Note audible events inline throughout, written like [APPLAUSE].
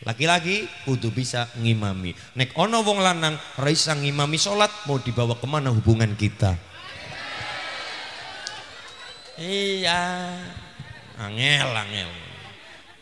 Laki-laki kudu bisa ngimami. Nek ono wong lanang raisa ngimami sholat mau dibawa kemana hubungan kita? Iya, angel angel.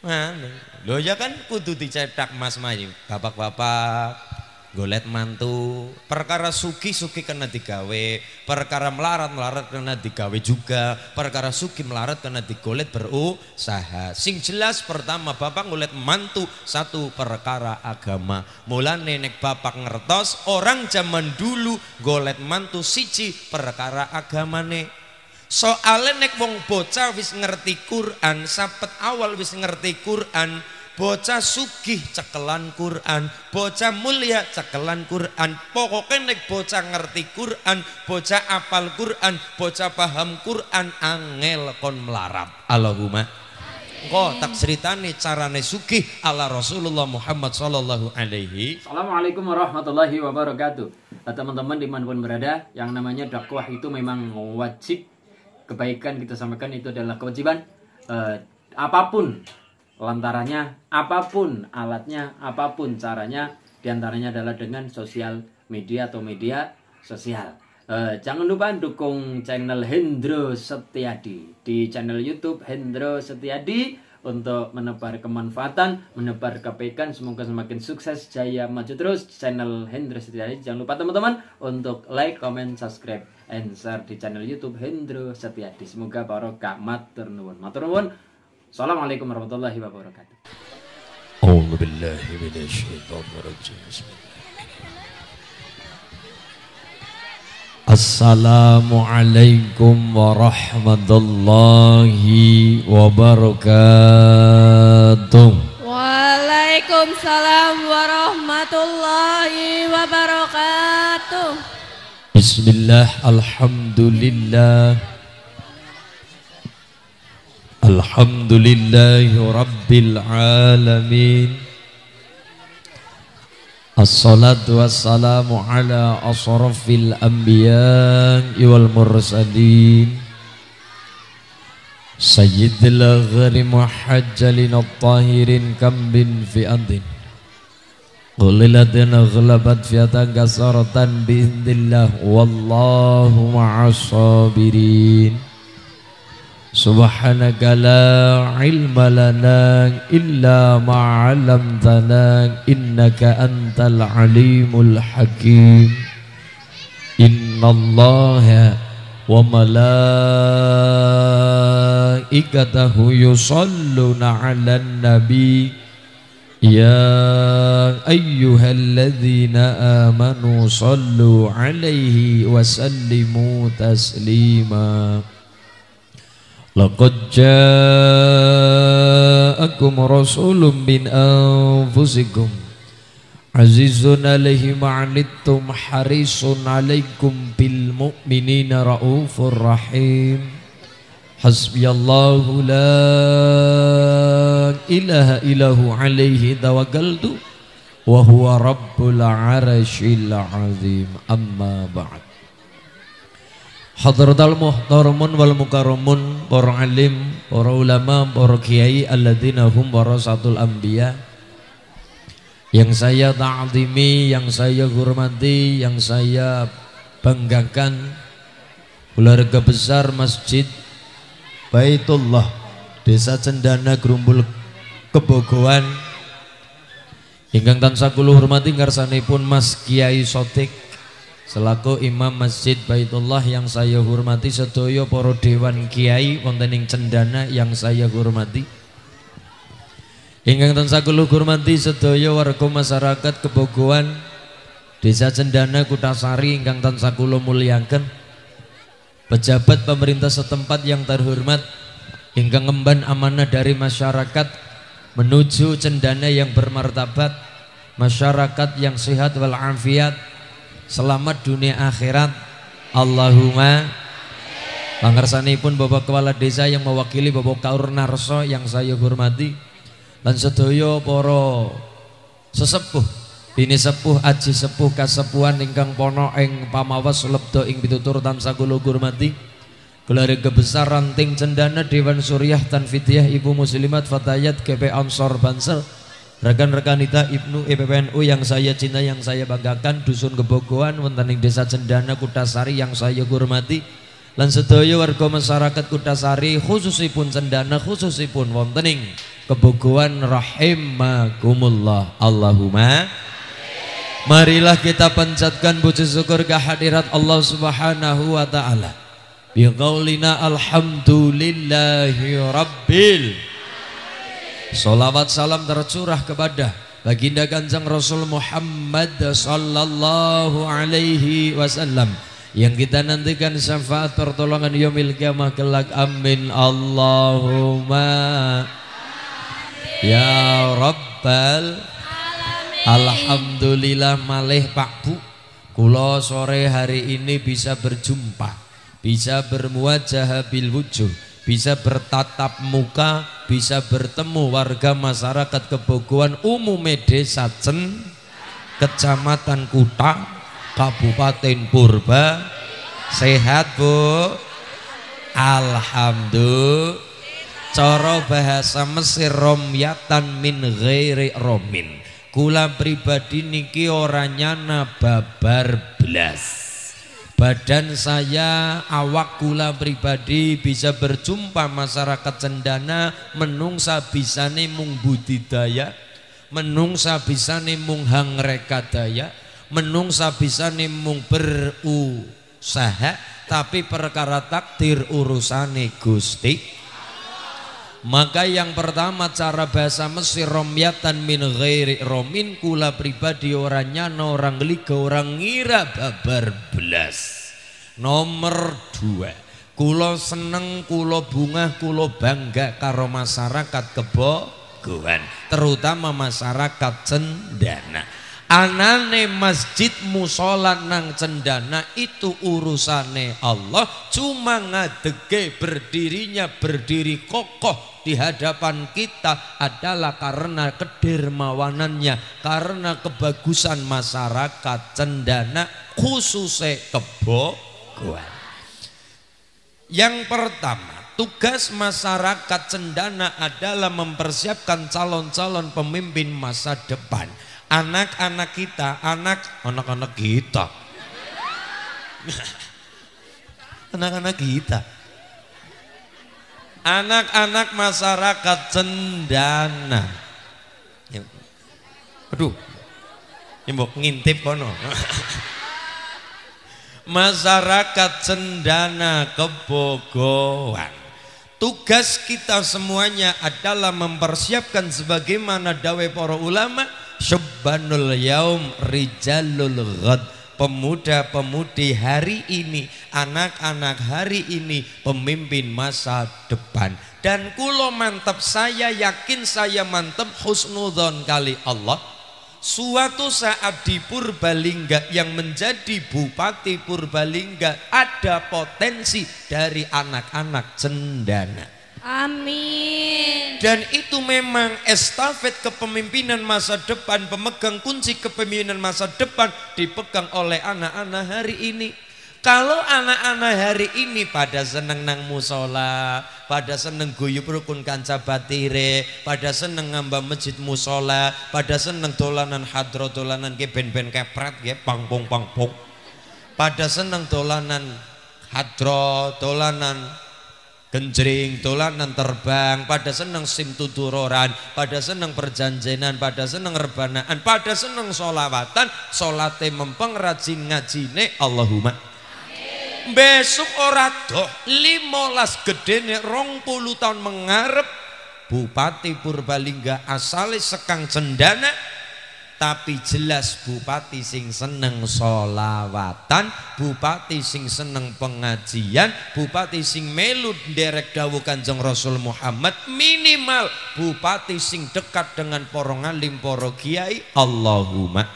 Mana? Ya Lo kan kudu dicetak mas Mayu, bapak-bapak, golet mantu perkara suki suki kena digawe perkara melarat melarat kena digawe juga perkara suki melarat kena digolet berusaha sing jelas pertama bapak golet mantu satu perkara agama mula nenek bapak ngertos orang zaman dulu golet mantu siji perkara agamane soalnya nek wong bocah wis ngerti Quran sapet awal wis ngerti Quran bocah sugih cekelan Quran bocah mulia cekelan Quran pokoknya nek bocah ngerti Quran bocah apal Quran bocah paham Quran angel kon melarap Allahumma kok tak ceritani carane sugih ala Rasulullah Muhammad sallallahu alaihi. Assalamualaikum warahmatullahi wabarakatuh. Nah, teman-teman dimanapun berada, yang namanya dakwah itu memang wajib. Kebaikan kita sampaikan itu adalah kewajiban. eh, apapun Lantarannya apapun alatnya, apapun caranya, diantaranya adalah dengan sosial media atau media sosial. e, jangan lupa dukung channel Hendro Setiadi di channel YouTube Hendro Setiadi untuk menebar kemanfaatan, menebar kebaikan, semoga semakin sukses, jaya, maju terus channel Hendro Setiadi. Jangan lupa teman-teman untuk like, comment, subscribe, and share di channel YouTube Hendro Setiadi. Semoga barokah matur nuwun. Matur Assalamualaikum warahmatullahi wabarakatuh. Assalamualaikum warahmatullahi wabarakatuh. Waalaikumsalam warahmatullahi wabarakatuh. Bismillah, alhamdulillah. الحمد لله رب العالمين الصلاة والسلام على أشرف الأنبياء والمرسلين سيد الغر محجلين الطاهرين كم بن في أند قللت غلبت فئة كسرة بإذن الله والله مع الصابرين سبحانك لا علم لنا إلا ما علمتنا إنك أنت العليم الحكيم إن الله وملائكته يصلون على النبي يا أيها الذين آمنوا صلوا عليه وسلموا تسليماً لقد جاءكم رسول من أنفسكم عزيز عليه ما عنتم حريص عليكم بالمؤمنين رؤوف رحيم حسبي الله لا إله إلا هو عليه توكلت وهو رب العرش العظيم أما بعد Hadratal muhtaramun wal mukarramun para alim, para ulama, para kiai alladzina hum warasatul anbiya. Yang saya ta'zimi, yang saya hormati, yang saya banggakan keluarga besar Masjid Baitullah Desa Cendana Gerumbul Kebogoan ingkang tansah kula hormati ngarsanipun Mas Kiai Sotik Selaku Imam Masjid Baitullah yang saya hormati sedoyo para dewan kiai kontening cendana yang saya hormati. Ingkang tansah kula hormati sedaya warga masyarakat kebogohan Desa Cendana Kutasari ingkang tansah kula mulyaken. Pejabat pemerintah setempat yang terhormat ingkang ngemban amanah dari masyarakat menuju cendana yang bermartabat, masyarakat yang sehat walafiat, selamat dunia akhirat Allahumma pun Bapak Kepala Desa yang mewakili Bapak Kaur Narso yang saya hormati dan sedoyo poro sesepuh bini sepuh aji sepuh kasepuan, ingkang pono ing pamawas lebdo ing bitutur tan kula hormati keluarga besar ranting cendana Dewan Suriah Tanfidiyah Ibu Muslimat Fatayat GP Ansor Banser Rekan-rekan kita Ibnu IPPNU yang saya cinta, yang saya banggakan, Dusun Gebogoan, Wontening Desa Cendana, Kutasari yang saya hormati, dan sedaya warga masyarakat Kutasari khususipun Cendana khususipun wontening Gebogoan rahimakumullah Allahumma Marilah kita panjatkan puji syukur kehadirat Allah Subhanahu wa taala. Bi alhamdulillahi rabbil Salawat salam tercurah kepada Baginda ganjang Rasul Muhammad Sallallahu alaihi wasallam Yang kita nantikan syafaat pertolongan Yomil kiamah kelak Amin Allahumma Ya Rabbal Alhamdulillah malih Pak Bu Kulo sore hari ini bisa berjumpa Bisa bermuajah bil wujud Bisa bertatap muka bisa bertemu warga masyarakat Kebogoan umum desa Cen Kecamatan Kuta Kabupaten Purba sehat Bu Alhamdulillah coro bahasa Mesir romyatan min ghairi romin kula pribadi niki orangnya nababar babar belas badan saya awak kula pribadi bisa berjumpa masyarakat cendana menungsa bisa nemung budidaya menungsa bisa nemung hangrekadaya menungsa bisa nemung berusaha tapi perkara takdir urusan Gusti maka yang pertama cara bahasa Mesir romyatan min ghairi romin kula pribadi orang nyana orang liga orang ngira babar belas. Nomor dua Kulo seneng kulo bunga kulo bangga karo masyarakat kebo kebogohan terutama masyarakat cendana anane masjid musola nang cendana itu urusane Allah cuma ngadege berdirinya berdiri kokoh di hadapan kita adalah karena kedermawanannya karena kebagusan masyarakat cendana khususnya kebo yang pertama tugas masyarakat cendana adalah mempersiapkan calon-calon pemimpin masa depan anak-anak kita, anak anak-anak kita. Anak-anak kita. Anak-anak masyarakat cendana. Ya. Aduh. Nyembok ya, ngintip kono. [LAUGHS] masyarakat cendana kebogohan. Tugas kita semuanya adalah mempersiapkan sebagaimana dawai para ulama' Subbanul yaum rijalul ghad Pemuda-pemudi hari ini Anak-anak hari ini Pemimpin masa depan Dan kulo mantap Saya yakin saya mantap Husnudhan kali Allah Suatu saat di Purbalingga yang menjadi Bupati Purbalingga ada potensi dari anak-anak cendana. Amin. Dan itu memang estafet kepemimpinan masa depan, pemegang kunci kepemimpinan masa depan dipegang oleh anak-anak hari ini. Kalau anak-anak hari ini pada seneng nang musola, pada seneng guyub rukun kanca batire, pada seneng ngambang masjid musola, pada seneng dolanan hadro dolanan ke ben-ben kepret ke pada seneng dolanan hadro dolanan Genjring dolanan terbang pada seneng simtuturoran pada seneng perjanjianan pada seneng rebanaan pada seneng solawatan solate mempeng rajin ngaji Allahumma Amin. besok orang doh limolas gede ne rong puluh tahun mengarep Bupati Purbalingga asale sekang cendana tapi jelas bupati sing seneng solawatan bupati sing seneng pengajian bupati sing melut derek dawu kanjeng Rasul Muhammad minimal bupati sing dekat dengan porongan limporo kiai Allahumma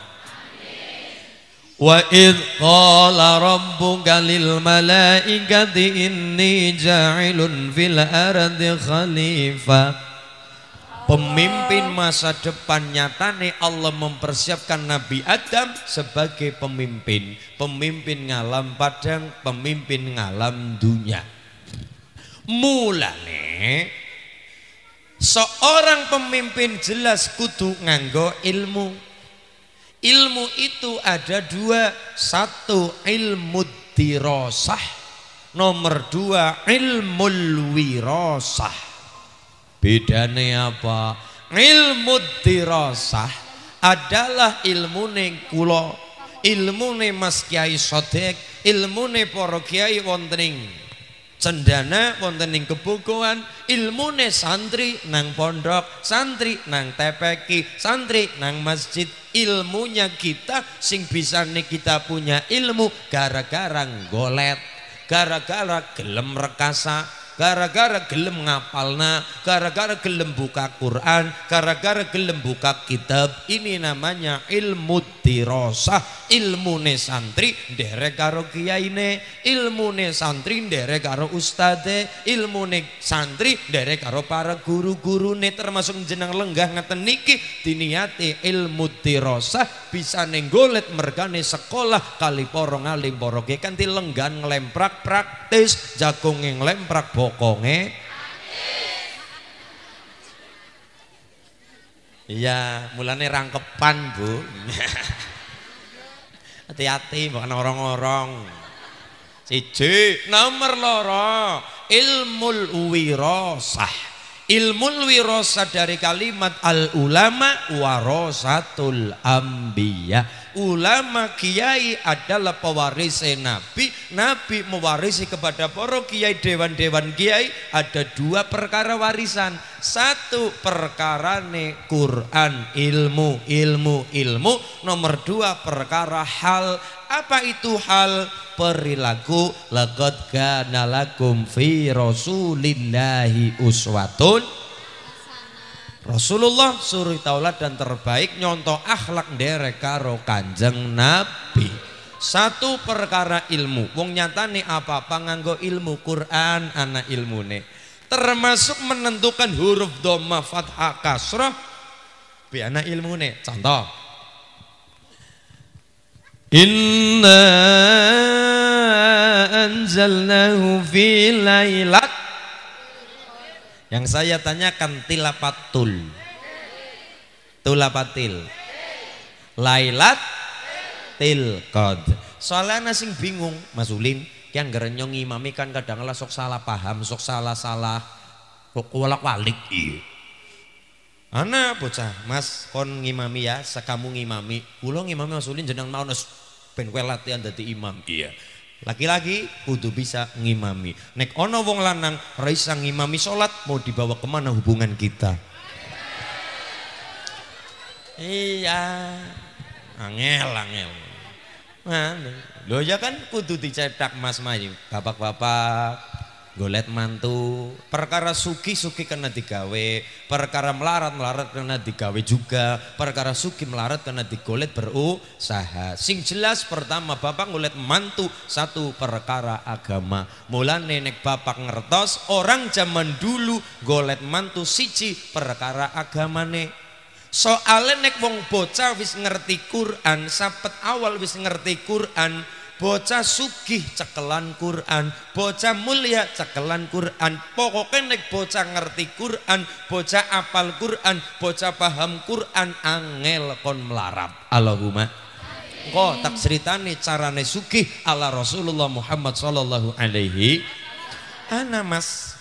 wa idh qala rabbuka lil malaikati inni ja'ilun fil ardi khalifah Pemimpin masa depan nyatane Allah mempersiapkan Nabi Adam sebagai pemimpin. Pemimpin ngalam padang, pemimpin ngalam dunia. Mulane seorang pemimpin jelas kudu nganggo ilmu. Ilmu itu ada dua, satu ilmu dirosah, nomor dua ilmu wirosah bedane apa ilmu dirosah adalah ilmu ning kula ilmu ne mas kiai sodek ilmu ne poro kiai wontening cendana wontening kebukuan ilmu ne santri nang pondok santri nang tepeki santri nang masjid ilmunya kita sing bisa nih kita punya ilmu gara-gara golet gara-gara gelem rekasa gara-gara gelem ngapalna gara-gara gelem buka Quran gara-gara gelem buka kitab ini namanya ilmu dirosah ilmu ne santri dere karo kiyaine ilmu ne santri dere karo ustade ilmu ne santri dere karo para guru-guru ne termasuk jeneng lenggah ngeten niki diniati ilmu dirosah bisa nenggolet mergane sekolah kali porong alim poroge kanthi lenggan ngelemprak praktis jagung ngelemprak bok pokonge iya mulane rangkepan bu [LAUGHS] hati-hati bukan orang-orang siji nomor loro ilmu wirasah ilmu wirasah dari kalimat al ulama warasatul ambiyah ulama kiai adalah pewaris nabi nabi mewarisi kepada para kiai dewan-dewan kiai ada dua perkara warisan satu perkara ne Quran ilmu ilmu ilmu nomor dua perkara hal apa itu hal perilaku laqad kana lakum fi rasulillahi uswatun Rasulullah suruh taulat dan terbaik nyontoh akhlak derek karo kanjeng Nabi. Satu perkara ilmu, wong nyata nih apa panganggo ilmu Quran anak ilmu nih. Termasuk menentukan huruf doma fathah kasroh biana ilmune. Contoh. Inna anzalnahu fi lailat yang saya tanyakan tilapatul. Tulapatil. Lailat til qad. Soalnya sing bingung, Mas Ulin, ki anggere imami kan kadang sok salah paham, sok salah-salah, sok walak-walik iki. Iya. Ana bocah, Mas kon ngimami ya, sekamu ngimami. Kula ngimami Mas Ulin jeneng maun ben latihan dadi imam. Iya. Laki-laki kudu bisa ngimami. Nek ono wong lanang raisa ngimami sholat mau dibawa kemana hubungan kita? Iya, angel angel. Mana? Lo ya kan kudu dicetak mas Mayu, bapak-bapak, golet mantu perkara suki suki kena digawe perkara melarat melarat kena digawe juga perkara suki melarat kena digolet berusaha sing jelas pertama bapak golet mantu satu perkara agama mula nenek bapak ngertos orang zaman dulu golet mantu siji perkara agamane soalnya nek wong bocah wis ngerti Quran sapet awal wis ngerti Quran bocah sugih cekelan Quran bocah mulia cekelan Quran pokoknya nek bocah ngerti Quran bocah apal Quran bocah paham Quran angel kon melarap Allahumma kok tak cerita nih carane sugih ala Rasulullah Muhammad Shallallahu alaihi ana mas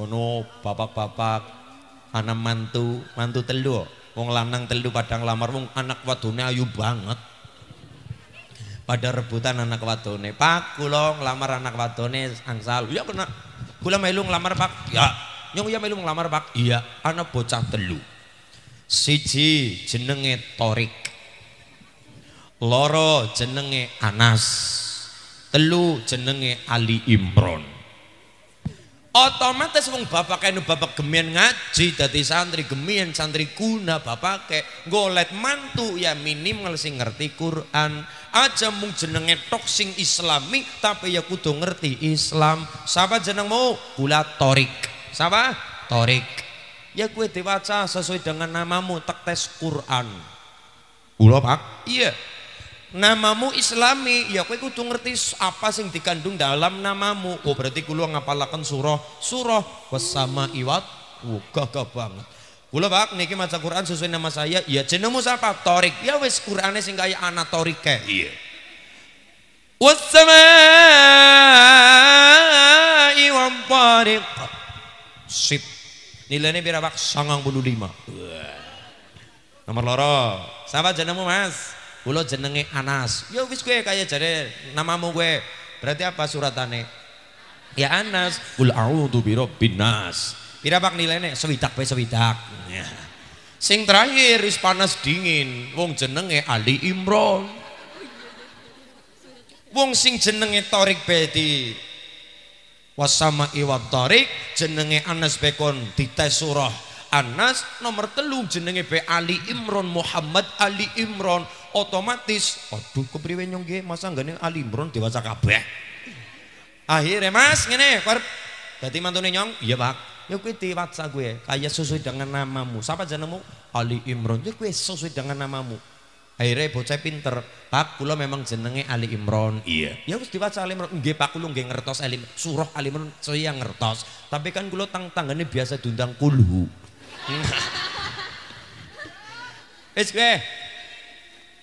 ono bapak-bapak ana mantu mantu telu wong lanang telu padang lamar wong anak wadone ayu banget pada rebutan anak wadone pak kula ngelamar anak wadone angsal ya kena kula melu ngelamar pak ya nyong ya melu ngelamar pak iya anak bocah telu siji jenenge Torik loro jenenge Anas telu jenenge Ali Imron otomatis wong bapak kene bapak gemien ngaji dadi santri gemien santri kuna bapak ke golet mantu ya minimal sing ngerti Quran aja mung jenenge toksing islami tapi ya kudu ngerti Islam siapa jenengmu kula Torik siapa Torik ya kue diwaca sesuai dengan namamu tek tes Quran kula Pak iya namamu islami ya kue kudu ngerti apa sing dikandung dalam namamu oh berarti kulo ngapalakan surah surah bersama iwat gagah banget Kula bak niki maca Quran sesuai nama saya, ya jenengmu siapa? Torik. Ya wis Qurane sing kaya ana torike. Iya. Wassamai wa tariq. Sip. Nilainya pira Pak? 95. Nomor loro. Sapa jenengmu Mas? Kula jenenge Anas. Ya wis kowe kaya jare namamu kowe. Berarti apa suratane? Ya Anas, kul a'udzu birabbin nas pak nilainya? Sewidak pe sewidak. Ya. Sing terakhir is panas dingin. Wong jenenge Ali Imron. Wong sing jenenge Torik Betty, Wasama iwat Torik jenenge Anas Bekon dites surah Anas nomor telu jenenge Be Ali Imron Muhammad Ali Imron otomatis aduh kepriwe nyong masa masa nih Ali Imron dewasa kabeh akhirnya mas ngene tadi mantune nyong iya Pak Ya kuwi diwaca kuwi gue, sesuai dengan namamu. Sapa jenengmu? Ali Imron. Ya kuwi sesuai dengan namamu. Akhirnya bocah pinter, Pak kula memang jenenge Ali Imron. Iya. Ya wis diwaca Ali Imron. Nggih Pak kula nggih ngertos Ali Imron. Surah Ali Imron saya ngertos. Tapi kan kula tang tanggane biasa dundang kulhu. [LAUGHS] Wis kuwi.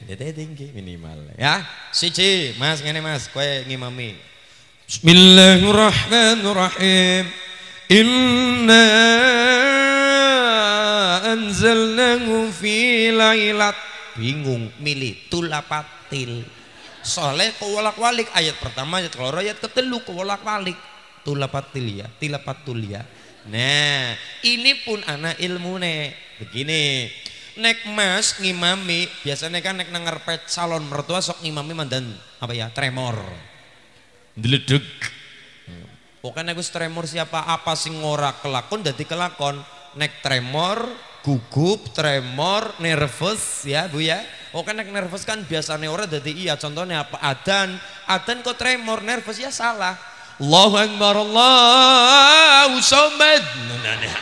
Dede tinggi minimal ya. Siji, Mas ngene Mas, kowe ngimami. Bismillahirrahmanirrahim. Inna anzalnahu fi lailat bingung milih tulapatil soalnya kewolak walik ayat pertama ayat kalau ayat ketelu kewolak walik tulapatil ya tilapatul ya nah ini pun anak ilmu ne begini nek mas ngimami biasanya kan nek nangarpet pet salon mertua sok ngimami mandan apa ya tremor deledeg Pokoknya aku tremor siapa apa sing ora kelakon jadi kelakon. Nek tremor, gugup, tremor, nervous ya Bu ya. oke nek nervous kan biasanya ora jadi iya. Contohnya apa? Adan. Adan kok tremor, nervous ya salah. Allahu Akbar, Allahu Samad. Nah, nah, nah.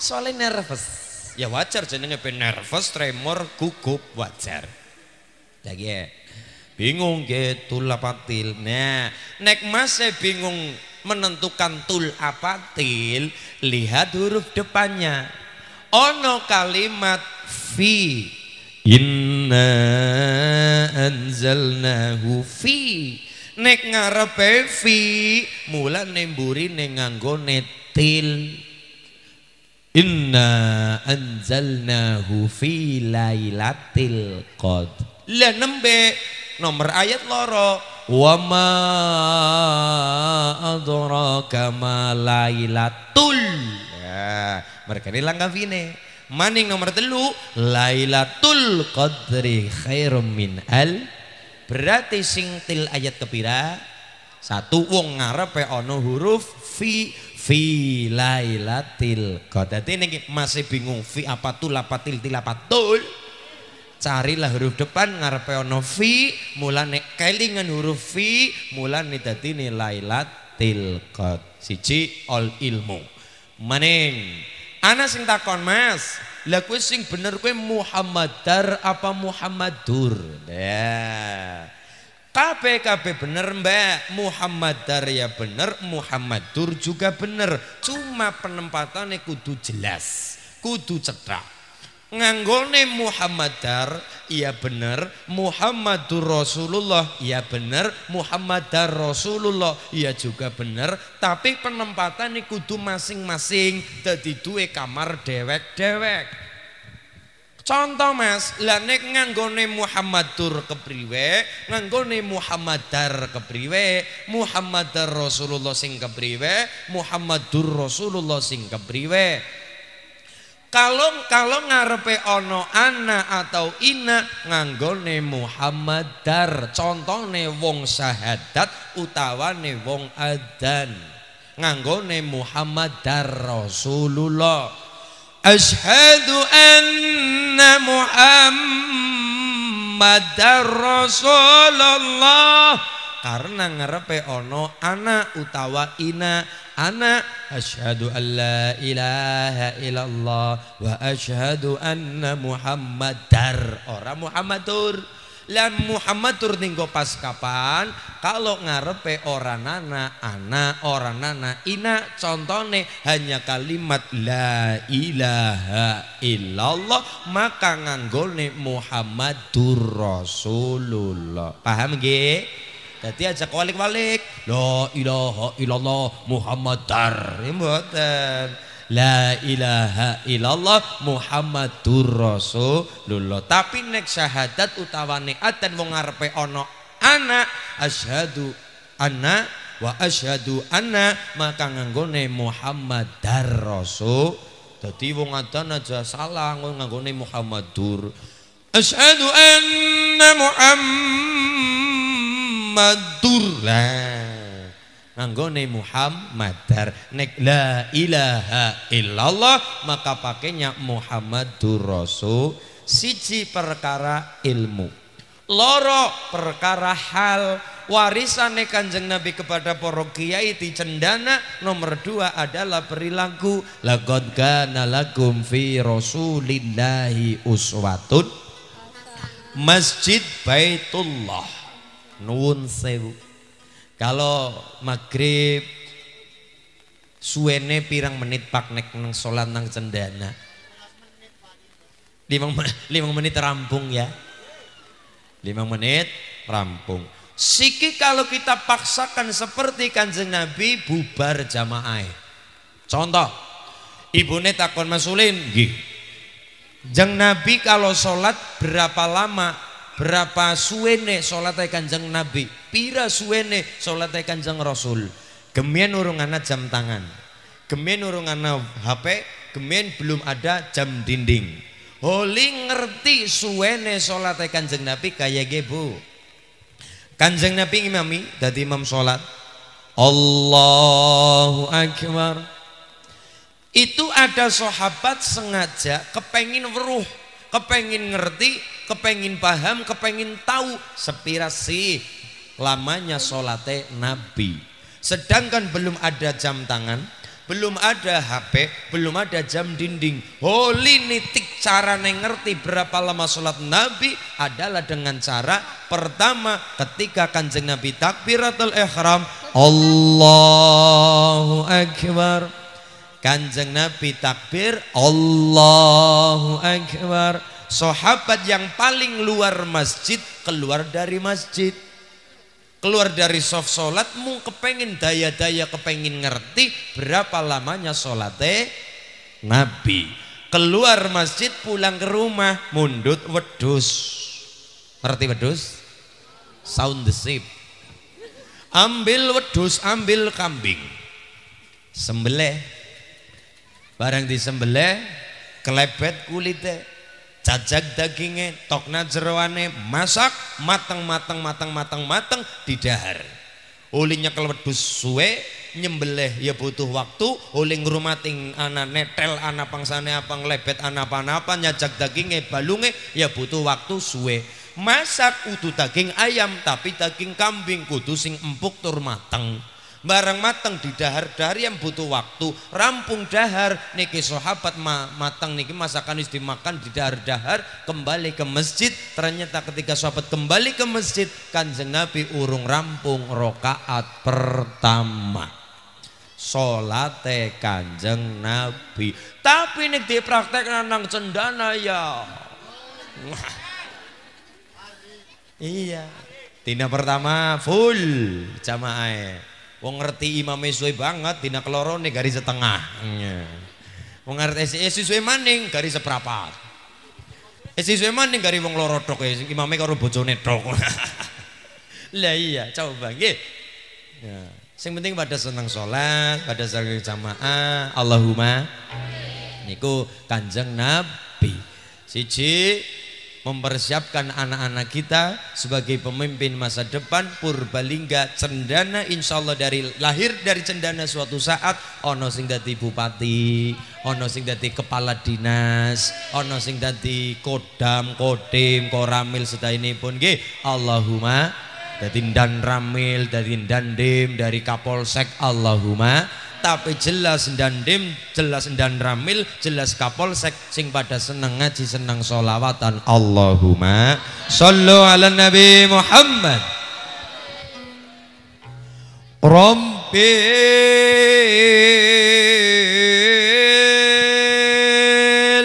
Soalnya nervous. Ya wajar jenenge pengen nervous, tremor, gugup, wajar. Lagi ya bingung gitu lah patil nah nek mas bingung menentukan tul apa til lihat huruf depannya ono kalimat fi inna anzalnahu fi nek ngarepe fi mula nemburi neng nganggo netil inna anzalnahu fi lailatil qad lah nembe nomor ayat loro Wama adraka ma lailatul. Ya, mereka ini langkafine. Maning nomor telu Lailatul Qadri khairum min al Berarti singtil ayat kepira satu wong ngarepe ono huruf fi fi lailatil Qadri Dadi masih bingung fi apa tul apa til til apa tul carilah huruf depan ngarepe ono fi mulane kelingan huruf fi mulane dadi lailatul qadar siji ol ilmu maning ana sing takon mas lah kue sing bener kue Muhammadar apa Muhammadur ya kabeh kabeh bener mbak Muhammadar ya bener Muhammadur juga bener cuma penempatannya kudu jelas kudu cetak Nganggone Muhammadar iya bener Muhammadur Rasulullah iya bener Muhammadar Rasulullah iya juga bener Tapi penempatan ini kudu masing-masing Jadi duwe kamar dewek-dewek Contoh mas Lanek nganggone Muhammadur kepriwe Nganggone Muhammadar kepriwe Muhammadar Rasulullah sing Muhammadur Rasulullah sing kepriwe, Muhammadur Rasulullah sing kepriwe. kalau kalau ngarepe ono ana atau ina nganggone Muhammadar contohne wong syahadat ne wong adan nganggone Muhammadar Rasulullah Ashadu anna Muhammadar Rasulullah karena ngarepe ono anak utawa ina anak asyhadu alla ilaha illallah wa asyhadu anna muhammadar ora muhammadur lan muhammadur ninggo pas kapan kalau ngarepe orang nana ana orang nana ina contone hanya kalimat la ilaha illallah maka nganggone muhammadur rasulullah paham nggih jadi aja kualik walik La ilaha illallah Muhammadar. Mboten. La ilaha illallah Muhammadur Rasulullah. Tapi nek syahadat utawa niat dan wong ngarepe ana anak asyhadu anna wa asyhadu anna maka nganggone dar Rasul. Jadi wong adan aja salah nganggone Muhammadur. Asyhadu anna Muhammad Muhammadur lah Muhammadar nek la ilaha illallah maka pakainya Muhammadur Rasul siji perkara ilmu loro perkara hal warisane kanjeng Nabi kepada para kiai di cendana nomor dua adalah perilaku lagot kana lagum fi rasulillahi uswatun masjid baitullah Nuwun sewu. Kalau maghrib suwene pirang menit pak nek neng sholat nang cendana. Lima menit, lima menit rampung ya. Lima menit rampung. Siki kalau kita paksakan seperti kanjeng Nabi bubar jamaah. Contoh, ibu takon masulin, gih. Jeng Nabi kalau sholat berapa lama berapa suwene solatai Kanjeng Nabi pira suwene solatai Kanjeng Rasul gemien urung jam tangan gemien urung HP gemien belum ada jam dinding Holi ngerti suwene solatai Kanjeng Nabi kayak gebu Kanjeng Nabi imami dari imam sholat Allahu akbar itu ada sahabat sengaja kepengin weruh kepengin ngerti, kepengin paham, kepengin tahu sepirasi lamanya solate nabi. Sedangkan belum ada jam tangan, belum ada HP, belum ada jam dinding. Holy nitik cara nengerti berapa lama solat Nabi adalah dengan cara pertama ketika kanjeng Nabi takbiratul ihram Allahu Akbar. Kanjeng Nabi takbir Allahu Akbar Sahabat yang paling luar masjid Keluar dari masjid Keluar dari soft sholatmu Kepengen daya-daya Kepengen ngerti Berapa lamanya sholatnya Nabi Keluar masjid pulang ke rumah Mundut wedus Ngerti wedus? Sound the sip Ambil wedus, ambil kambing Sembelih barang disembelih kelebet kulite cacak dagingnya tokna jeroane masak matang matang matang matang matang di didahar ulinya kelebet suwe nyembelih ya butuh waktu uling ngrumating anak netel anak pangsane apa lebet anapa apa-apa nyajak dagingnya balunge ya butuh waktu suwe masak utuh daging ayam tapi daging kambing kudu sing empuk tur mateng barang matang di dahar-dahar yang butuh waktu rampung dahar niki sahabat ma matang niki masakan wis dimakan di dahar-dahar kembali ke masjid ternyata ketika sahabat kembali ke masjid kanjeng Nabi urung rampung rokaat pertama solate kanjeng Nabi tapi di praktek nang cendana ya iya Tina pertama full jamaah Wong ngerti imam suwe banget dina kelorone garis setengah. Iya. Wong ngerti esi suwe maning garis seprapat. Esi suwe maning garis wong loro tok eh, Imamnya kalau karo bojone tok. [LAUGHS] Lah iya coba nggih. Ya. Sing penting pada senang sholat, pada seneng jamaah, Allahumma niku Kanjeng Nabi. Siji mempersiapkan anak-anak kita sebagai pemimpin masa depan Purbalingga cendana insya Allah dari lahir dari cendana suatu saat ono sing dati bupati ono sing dati kepala dinas ono sing dati kodam kodim koramil ini pun ge Allahumma dari dan ramil dari dan dim dari kapolsek Allahumma tapi jelas dan dim jelas dan ramil jelas kapolsek sing pada seneng ngaji seneng solawatan Allahumma sallu ala nabi Muhammad rompi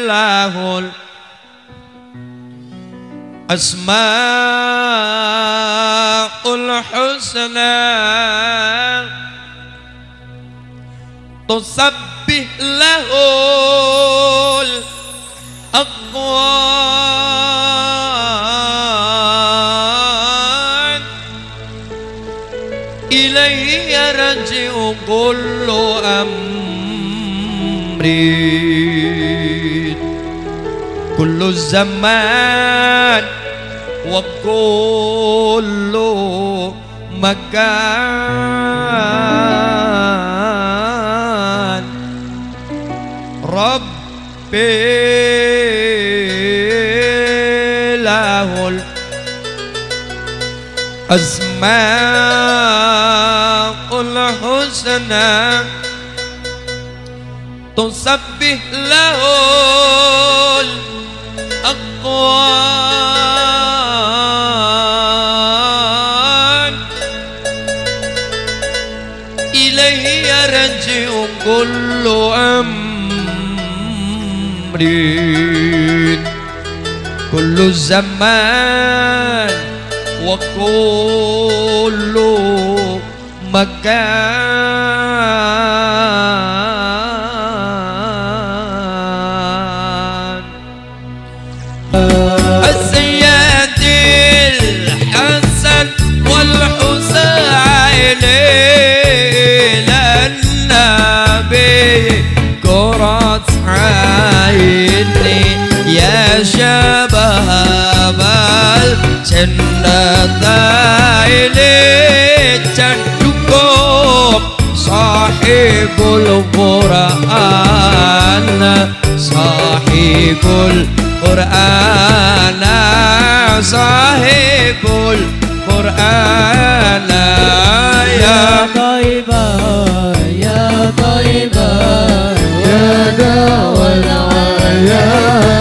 lahul asma'ul husna تسبح له الأقوان إليه يرجع كل أمر كل الزمان وكل مكان أسماء الحسنى تسبح له الأقوال إليه يرجع كل أمر كل زمان وكل مكان السيد الحسن والحسين للنبي كرة عيني يا شباب cendata ini cendukup sahibul Quran sahibul Quran sahibul Quran ya ya Ya Yeah.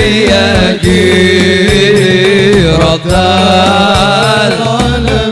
يا جيرة العالم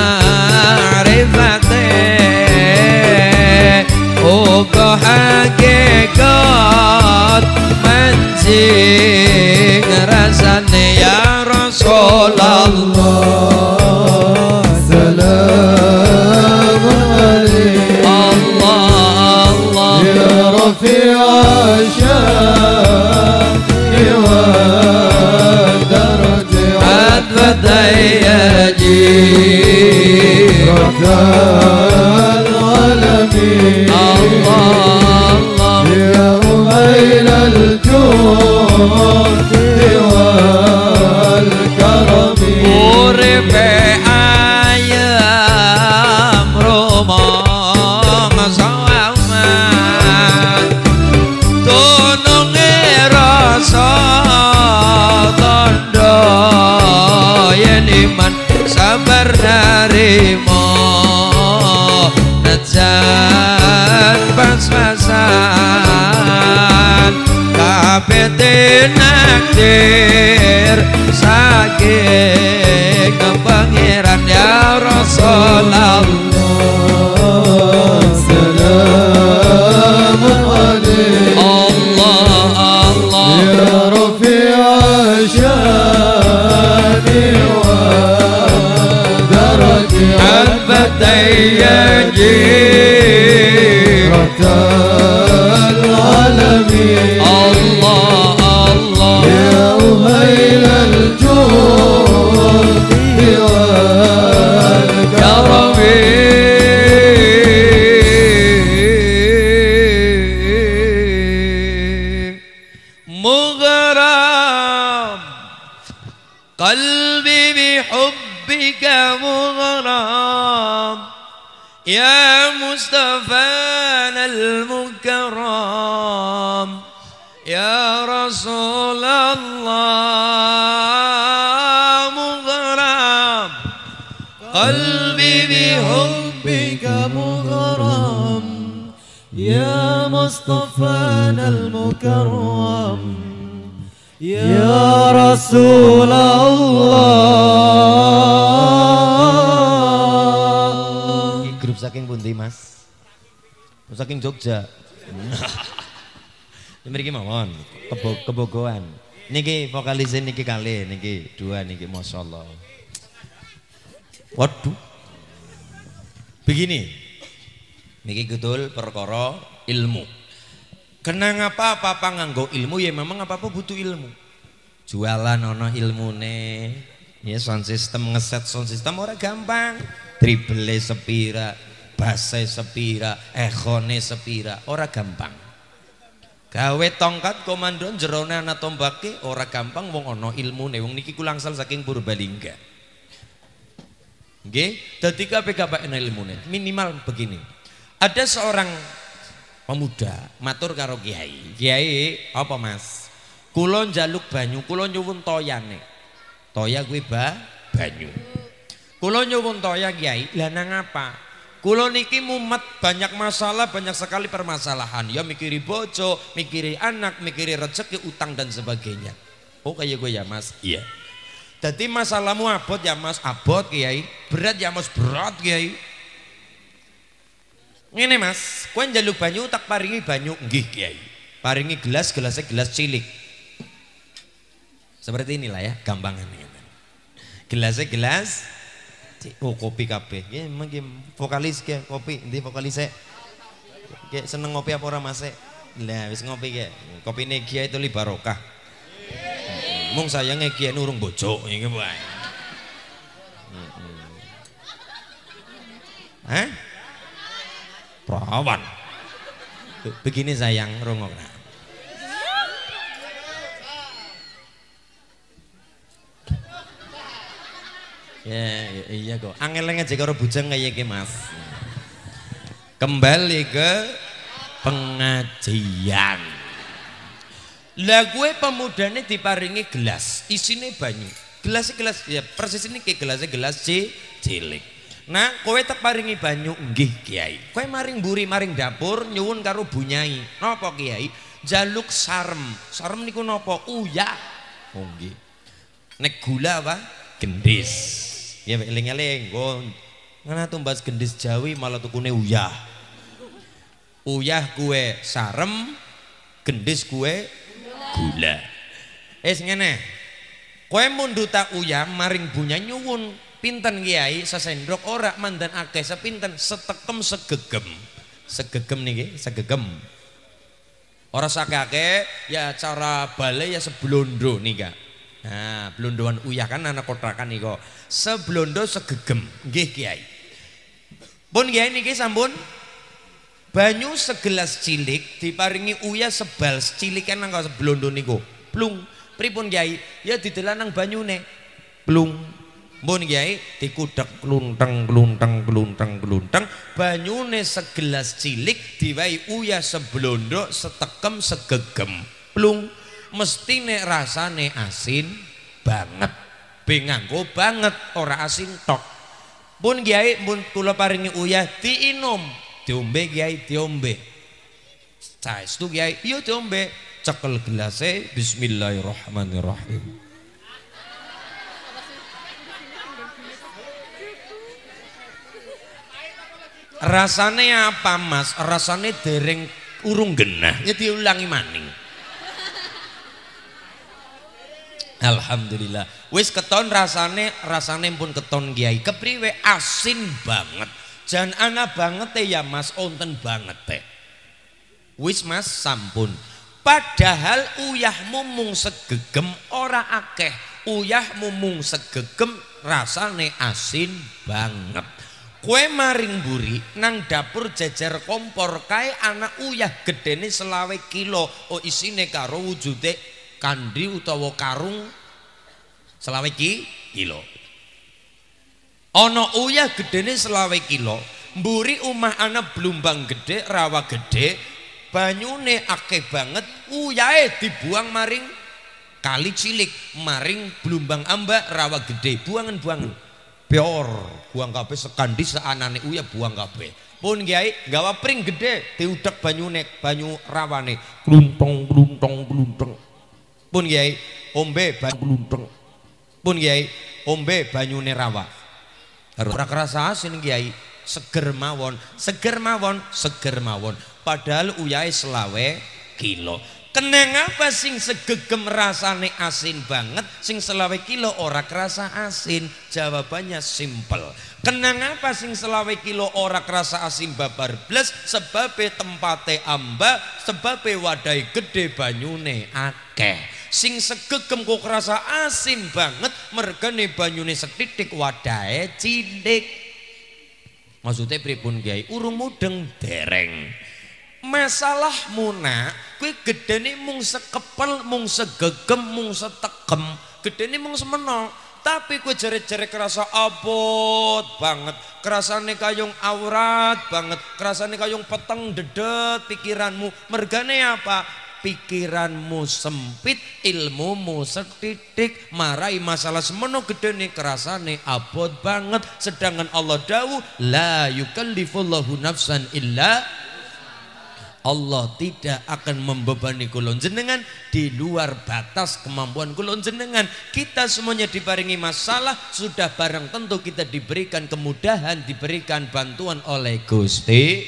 salat manjing rasane ya Rasulullah Yeah. Kapitena dir saking pangeran ya Rasulullah Salam alaikum Allah Allah ya Rafi ashani wa darajat al-batayyaji grup saking pundi Mas saking Jogja [LAUGHS] mriki mawon kebogoan niki vokalis e niki kali niki dua niki masyaallah waduh begini niki gedul perkara ilmu Kenang apa apa apa nganggo ilmu ya memang apa apa butuh ilmu. Jualan ono ilmu Ya sound system ngeset sound system ora gampang. Triple sepira, bahasa sepira, ekone sepira, ora gampang. Gawe tongkat komando jerone anak tombake ora gampang wong ono ilmu nih, Wong niki kulangsal saking Purbalingga. Nggih, dadi kabeh ilmu nih Minimal begini. Ada seorang pemuda matur karo kiai kiai apa mas kulon jaluk banyu kulon nyuwun toyane toya gue ba banyu kulon nyuwun toya kiai lana ngapa apa kula niki mumet banyak masalah banyak sekali permasalahan ya mikiri bojo mikiri anak mikiri rezeki utang dan sebagainya oh kayak gue ya mas iya jadi masalahmu abot ya mas abot kiai berat ya mas berat kiai ini Mas, kue jaluk banyu tak paringi banyu. Nggih, Kiai. Paringi gelas, gelasnya gelas cilik. Seperti inilah ya ini. Gelasnya gelas Oh kopi kape. Ya emang vokalis kayak kopi, Nanti vokalis saya. seneng kopi apa orang Mas? Lah wis ngopi Kopi kopi Kiai itu lebih barokah. Mung sayangnya Kiai nurung bocok ini buat, Hah? Perawan. Begini sayang, rungokna. Ya, iya kok. Angelnya aja karo bujang kayak Mas. Kembali ke pengajian. Lah gue pemudane diparingi gelas, isinya banyak. Gelasnya gelas ya persis ini kayak gelasnya gelas cilik. Nah, kowe tak paringi banyu nggih Kiai. Kowe maring buri maring dapur nyuwun karo bunyai. Napa Kiai? Jaluk sarem. Sarem niku napa? Uya. Oh nggih. Nek gula apa? Gendis. Ya eling-eling nggo. Oh, Ngana tumbas gendis Jawi malah tukune uyah. Uyah kue sarem, gendis kue gula. Es ngene. Kowe tak uyah maring bunyai nyuwun pinten kiai sesendok ora mandan akeh sepinten setekem segegem segegem nih segegem ora sakake ya cara balai ya seblondo nih gak nah blondoan uyah kan anak kotrakan nih kok seblondo segegem nggih kiai pun Kiai kiai niki sampun banyu segelas cilik diparingi uya sebal cilik kan nang seblondo niku plung pripun kiai ya didelan nang banyune plung Mbun Kiai dikudek klunteng klunteng klunteng klunteng banyune segelas cilik diwai uya seblondok setekem segegem plung mesti nek rasane asin banget benganggo banget ora asin tok pun kiai pun kula paringi uya tiombe diombe kiai diombe saestu kiai yo iya diombe cekel gelase bismillahirrahmanirrahim Rasane apa, Mas? Rasane dereng urung genah. Ya ulangi maning. Alhamdulillah. Wis keton rasane, rasane pun keton Kiai. Kepriwe asin banget. Jan ana banget e ya, Mas. Onten banget teh. Wis, Mas, sampun. Padahal uyahmu mung segegem ora akeh. Uyahmu mung segegem rasane asin banget. kue maring buri nang dapur jejer kompor kae anak uyah gede selawi kilo oh isine karo wujude kandi utawa karung Selawi ki kilo ono uyah gede selawi kilo buri umah anak blumbang gede rawa gede banyune akeh banget uyahe dibuang maring kali cilik maring blumbang amba rawa gede buangan buangan Bior buang kabeh sekandi seanane uya buang kabeh. Pun kiai gawa pring gede diudak banyu nek banyu rawane kluntong kluntong kluntong. Pun kiai ombe banyu kluntong. Pun kiai ombe banyu ne rawa. Ora kerasa asin kiai seger mawon seger mawon seger mawon. Padahal uyai selawe kilo. Keneng apa sing segegem rasane asin banget sing selawe kilo ora kerasa asin jawabannya simpel. Keneng apa sing selawe kilo ora kerasa asin babar blas sebab tempate amba sebab wadai gede banyune akeh sing segegem kok kerasa asin banget mergane banyune setitik wadai cilik. maksudnya pripun kiai urung mudeng dereng masalahmu nak gede nih mung sekepel mung segegem mung setegem nih mung semeno tapi kue jerit-jerit kerasa abot banget kerasane kayung aurat banget kerasane kayung peteng dedet pikiranmu mergane apa pikiranmu sempit ilmumu setitik marai masalah semeno gede nih kerasane abot banget sedangkan Allah dawu la yukallifullahu nafsan illa Allah tidak akan membebani kulon jenengan di luar batas kemampuan kulon jenengan. Kita semuanya diparingi masalah, sudah barang tentu kita diberikan kemudahan, diberikan bantuan oleh Gusti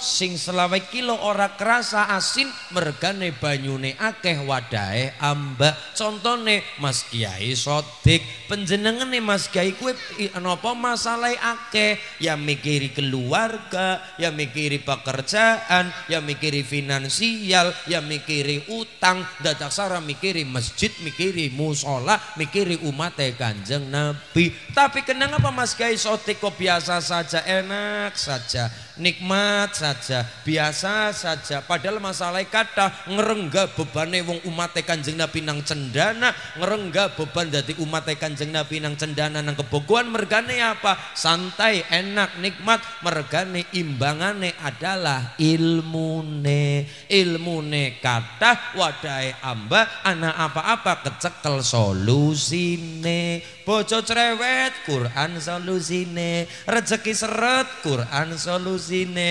sing selawe kilo ora kerasa asin mergane banyune akeh wadahe ambak contone Mas Kiai Sodik penjenengane Mas Kiai kuwi napa masalah akeh ya mikiri keluarga ya mikiri pekerjaan ya mikiri finansial ya mikiri utang dadak sara mikiri masjid mikiri musola mikiri umate Kanjeng Nabi tapi kenapa Mas Kiai Sodik kok biasa saja enak saja nikmat saja, biasa saja. Padahal masalah kata ngerengga beban wong umat Kanjeng Nabi nang cendana, ngerengga beban dari umat Kanjeng Nabi nang cendana nang kebogoan mergane apa? Santai, enak, nikmat, mergane imbangane adalah ilmu ilmu ne kata wadai amba anak apa-apa kecekel solusine bojo cerewet Quran solusine rezeki seret Quran solusine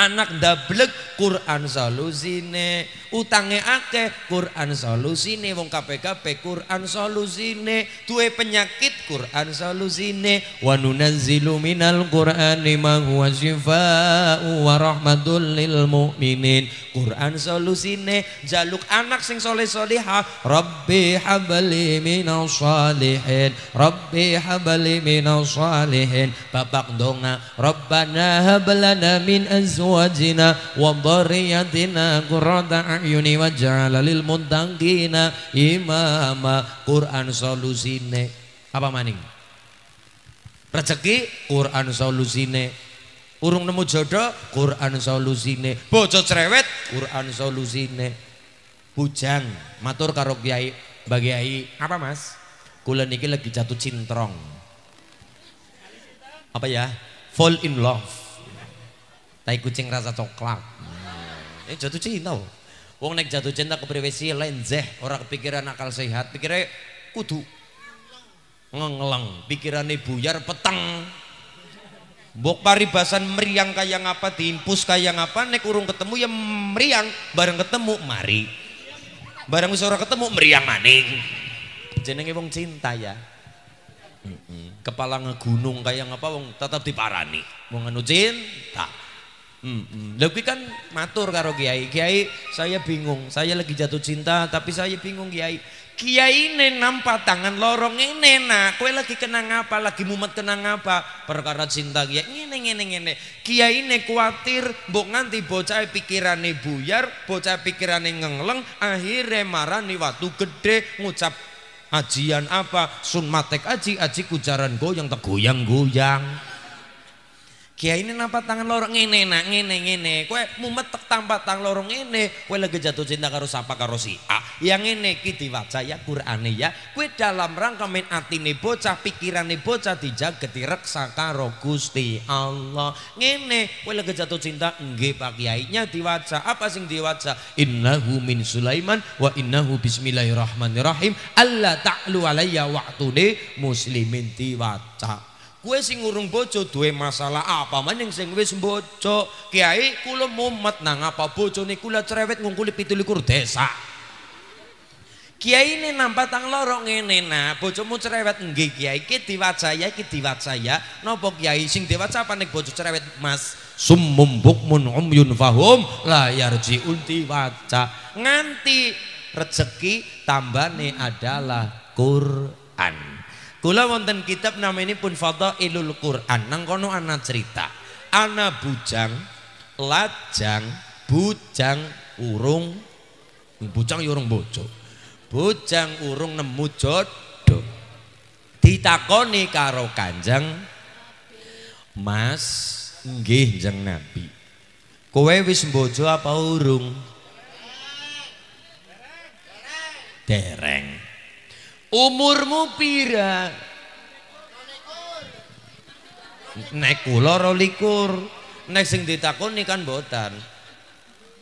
anak dablek Quran solusine utange akeh Quran solusine wong KPKP Quran solusine duwe penyakit Quran solusine wa nunazzilu minal qur'ani ma huwa shifaa'u wa rahmatul lil mu'minin Quran solusine jaluk anak sing soleh soleha Rabbi habli minas salihin Rabbi habli minas salihin bapak donga Rabbana hablana min azwa وأزواجنا وذريتنا قرة أعين وجعل للمتقين إماما Quran solusine apa maning rezeki Quran solusine urung nemu jodoh Quran solusine bojo cerewet Quran solusine bujang matur karo kiai bagi kiai apa mas kula niki lagi jatuh cintrong apa ya fall in love Tai kucing rasa coklat. Ini eh, jatuh cinta Wong naik jatuh cinta kepriwe lain lenzeh, orang kepikiran akal sehat, pikirnya kudu ngeleng pikirannya buyar peteng. Bok paribasan meriang kaya ngapa diimpus kaya ngapa nek urung ketemu ya meriang, bareng ketemu mari. Bareng suara ketemu meriang maning. Jenenge wong cinta ya. Kepala ngegunung kaya ngapa wong tetap diparani. Wong anu cinta. Hmm, kan matur karo kiai. Kiai, saya bingung. Saya lagi jatuh cinta tapi saya bingung kiai. Kiai ini nampak tangan lorong ini nak. lagi kenang apa? Lagi mumet kenang apa? Perkara cinta kiai. Ngene ngene ngene. Kiai ini kuatir mbok nganti bocah pikiran buyar, bocah pikirane ngengleng, akhirnya nih waktu gede ngucap ajian apa sunmatek aji aji kujaran goyang tak goyang goyang Kiai ini nampak tangan lorong ngene nak ngene ngene. Kue mumet tek tampak tangan lorong ini Kue lagi jatuh cinta karo sapa karo si A. Yang ngene kita baca ya ini ya. Kue dalam rangka main hati nih bocah, pikiran nih bocah dijaga direksa karo Gusti Allah. Ngene kue lagi jatuh cinta enggak Pak Kiai nya diwaca. Apa sing diwaca? Innahu min Sulaiman wa innahu bismillahirrahmanirrahim. Allah ta'lu waktu wa'tuni muslimin diwaca. Kue sing urung bojo duwe masalah apa maning sing wis bojo kiai kulo mumet nang apa bojo nih kulo cerewet ngungkuli pitulikur desa kiai ini nampak tang lorok ngene nah Bojomu cerewet nge kiai ki diwacaya ki diwacaya nopo kiai sing diwaca apa nih bojo cerewet mas sumum bukmun umyun fahum layar jiun diwaca nganti rejeki tambah nih adalah Quran Kula wonten kitab namanya pun Fadailul Quran. Nang kono ana cerita. Ana bujang, lajang, bujang urung bujang urung bojo. Bujang urung nemu jodoh. Ditakoni karo Kanjeng Mas, nggih Jeng Nabi. Kowe wis bojo apa urung? Dereng. Dereng. Dereng. Umurmu pira? Nek kula rolikur Nek sing ditakoni kan botan.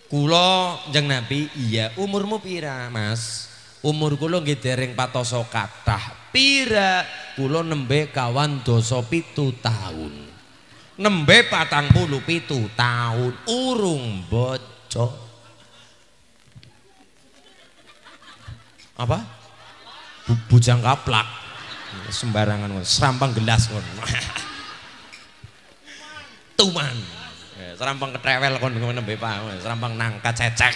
Kula jeng Nabi, iya umurmu pira, Mas? Umur kula nggih dereng patoso kathah. Pira? Kula nembe kawan doso pitu tahun, Nembe patang puluh pitu tahun Urung bocok. Apa? bujang kaplak sembarangan serampang gelas kon [LAUGHS] tuman ya, serampang ketrewel kon nembe serampang nangka cecek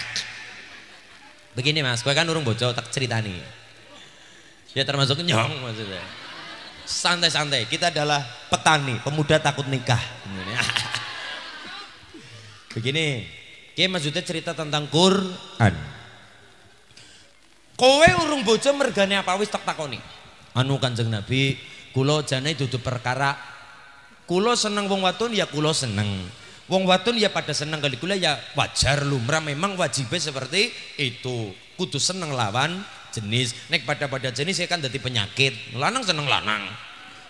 begini mas gue kan urung bojo tak cerita nih ya termasuk nyong maksudnya santai-santai kita adalah petani pemuda takut nikah [LAUGHS] begini Oke maksudnya cerita tentang Quran Kowe urung bojo mergane apa wis tak takoni. Anu Kanjeng Nabi, kulo jane dudu perkara kulo seneng wong wadon ya kulo seneng. Wong wadon ya pada seneng kali kula ya wajar lumrah memang wajibnya seperti itu. Kudu seneng lawan jenis. Nek pada pada jenis ya kan jadi penyakit. Lanang seneng lanang.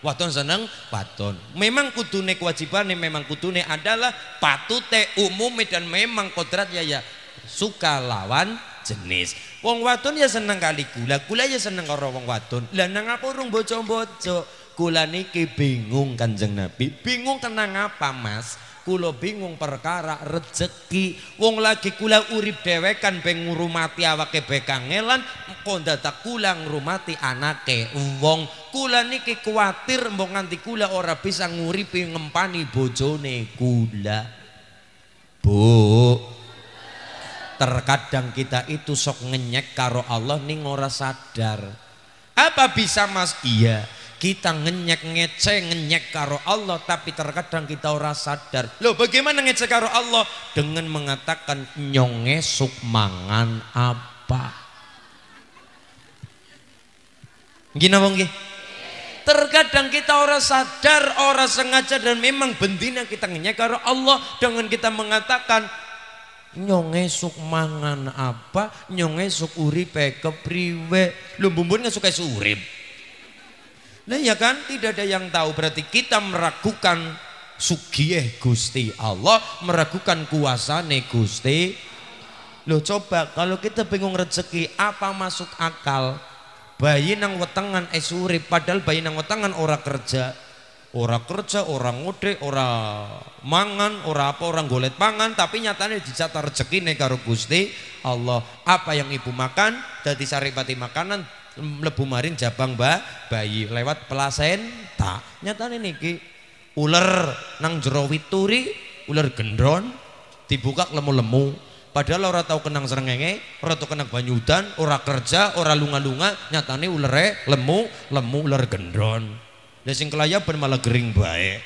Waton seneng waton. Memang nek nek memang nek adalah patute umum dan memang kodrat ya ya suka lawan jenis. Wong wadon ya seneng kali gula, gula ya seneng karo wong wadon. Lah nang apa urung bojo-bojo? Kula niki bingung Kanjeng Nabi. Bingung tenang apa, Mas? Kula bingung perkara rejeki Wong lagi kula urip dhewekan ben ngurmati awake be kangelan, kok dadak kula ngurmati anake wong. Kula niki kuwatir mbok nganti kula ora bisa nguripi ngempani bojone kula. Bu, Terkadang kita itu sok ngenyek karo Allah ning ora sadar. Apa bisa Mas? Iya, kita ngenyek ngece ngenyek karo Allah tapi terkadang kita ora sadar. Loh, bagaimana ngece karo Allah dengan mengatakan nyonge suk mangan apa? Gini apa Terkadang kita ora sadar, ora sengaja dan memang bentina kita ngenyek karo Allah dengan kita mengatakan nyonge suk mangan apa nyonge suk uripe kepriwe lu bumbun nggak suka surip nah ya kan tidak ada yang tahu berarti kita meragukan sugieh gusti Allah meragukan kuasa ne gusti lo coba kalau kita bingung rezeki apa masuk akal bayi nang wetengan esurip padahal bayi nang wetengan ora kerja Ora kerja, ora ngode, ora mangan, ora apa, orang golet pangan, tapi nyatanya dicatat rezeki nih karo Gusti Allah. Apa yang ibu makan, dari saripati makanan, lebu maring jabang ba, bayi lewat pelasenta. Nyatanya niki ular nang jero turi, ular gendron, dibuka lemu-lemu. Padahal orang tahu kenang serengenge, orang tau kenang banyudan, Orang kerja, orang lunga-lunga, ular ulere lemu, lemu ular gendron. Lah sing kelayapan malah gering baik.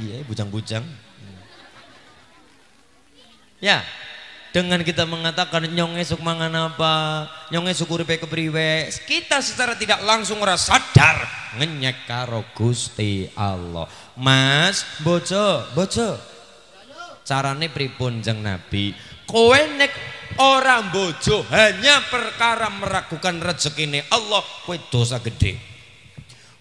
Iya, bujang-bujang. Ya, dengan kita mengatakan nyong esok mangan apa, nyong esok uripe kepriwe, kita secara tidak langsung merasa sadar ngenyek karo Gusti Allah. Mas, bojo, bojo. Carane pripun jeng Nabi? Kowe nek orang bojo hanya perkara meragukan rezekine Allah, kowe dosa gede.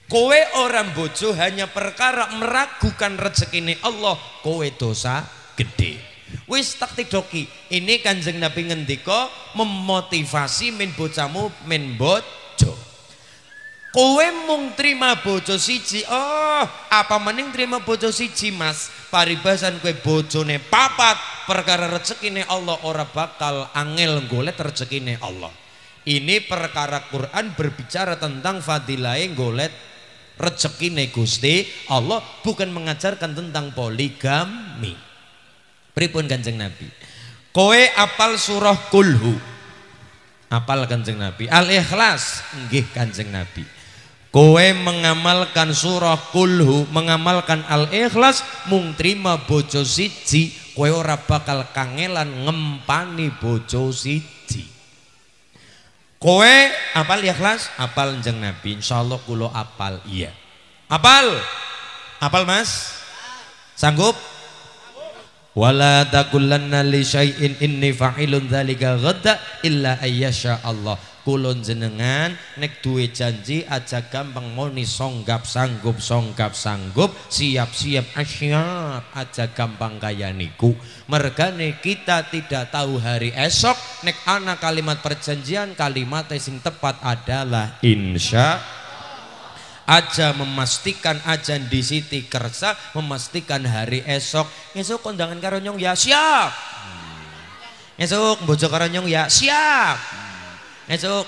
Kowe orang bojo hanya perkara meragukan rezeki ini Allah, kowe dosa gede. Wis taktik tidoki. Ini Kanjeng Nabi ngendiko memotivasi min bocamu min bojo. Kowe mung terima bojo siji. Oh, apa mending terima bojo siji, Mas? Paribasan kowe bojone papat, perkara rezeki ini Allah ora bakal angel golet rezeki ini Allah. Ini perkara Quran berbicara tentang fadilah golek Rezeki negusti Allah bukan mengajarkan tentang poligami. Pripun Kanjeng Nabi? Kowe apal surah kulhu. Apal Kanjeng Nabi. Al-Ikhlas nggih Kanjeng Nabi. Kowe mengamalkan surah kulhu, mengamalkan al-ikhlas mung terima bojo siji, kowe ora bakal kangelan ngempani bojo siji. Kowe apal ya klas? Apal jeng Nabi. Allah kulo apal. Iya. Apal? Apal Mas? Sanggup? wala taqullanna li syai'in inni fa'ilun dzalika ghadda illa ayyasha Allah kulon jenengan nek duwe janji aja gampang moni songgap sanggup songgap sanggup siap-siap asyap aja gampang kaya niku mergane kita tidak tahu hari esok nek ana kalimat perjanjian kalimat sing tepat adalah insya aja memastikan aja di siti kersa memastikan hari esok esok kondangan karo ya siap esok bojo karo ya siap esok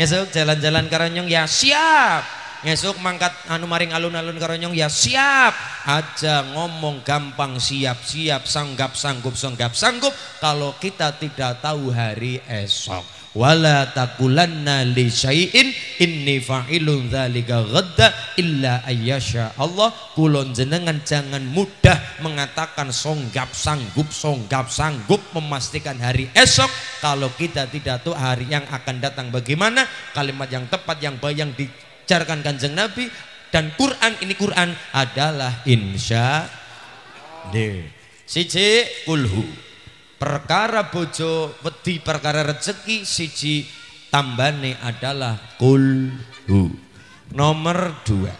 esok jalan-jalan karo ya siap esok mangkat anu maring alun-alun karo ya siap aja ngomong gampang siap-siap sanggap sanggup sanggap sanggup kalau kita tidak tahu hari esok wala taqulanna li syai'in inni fa'ilun dzalika ghadda illa ayyasha Allah kulon jenengan jangan mudah mengatakan songgap sanggup songgap sanggup memastikan hari esok kalau kita tidak tahu hari yang akan datang bagaimana kalimat yang tepat yang bayang dicarkan kanjeng Nabi dan Quran ini Quran adalah insya Allah siji kulhu perkara bojo wedi perkara rezeki siji tambane adalah kulhu nomor dua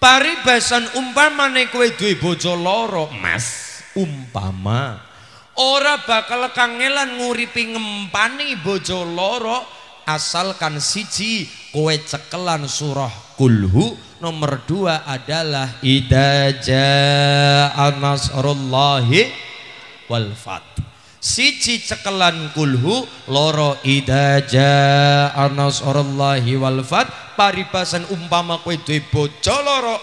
paribasan umpamane kue duwe bojo loro mas umpama ora bakal kangelan nguripi ngempani bojo loro asalkan siji kue cekelan surah kulhu nomor dua adalah idaja anasrullahi wal fat siji cekelan kulhu loro idaja anasarallahi wal fat paribasan umpama kowe duwe bojo loro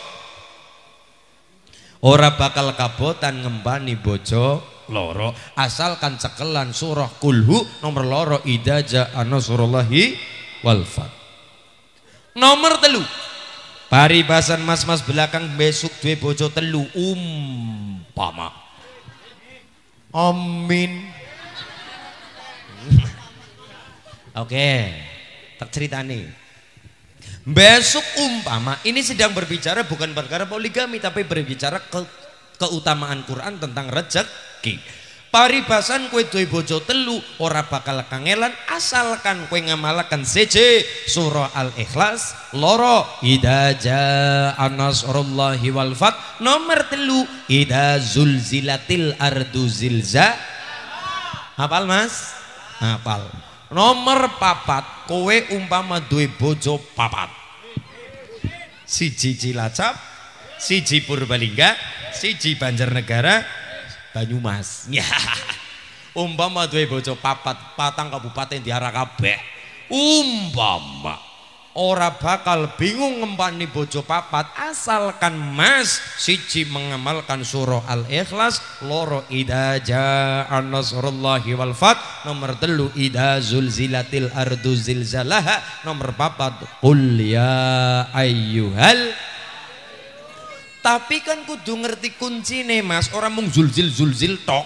ora bakal kabotan ngembani bojo loro asalkan cekelan surah kulhu nomor loro idaja anasarallahi wal fat nomor telu paribasan mas-mas belakang besuk duwe bojo telu umpama Amin. Oke, tak cerita nih. Besok umpama ini sedang berbicara bukan perkara poligami tapi berbicara ke, keutamaan Quran tentang rezeki paribasan kue doi bojo telu ora bakal kangelan asalkan kue ngamalakan seje surah al-ikhlas loro ida jaa nasrullahi wal fat nomor telu zul zulzilatil ardu zilza hafal mas hafal nomor papat kue umpama doi bojo papat siji cilacap siji Purbalingga siji Banjarnegara Banyumas. [LAUGHS] Ya. Umpama duwe bojo papat, patang kabupaten diarah kabeh. Umpama ora bakal bingung ngempani bojo papat asalkan mas siji mengamalkan surah al-ikhlas loro idha ja'an nasrullahi wal fat nomor telu idha zulzilatil ardu zilzalaha nomor papat qul ya ayyuhal tapi kan kudu ngerti kunci nih mas, orang mung zulzil zulzil tok.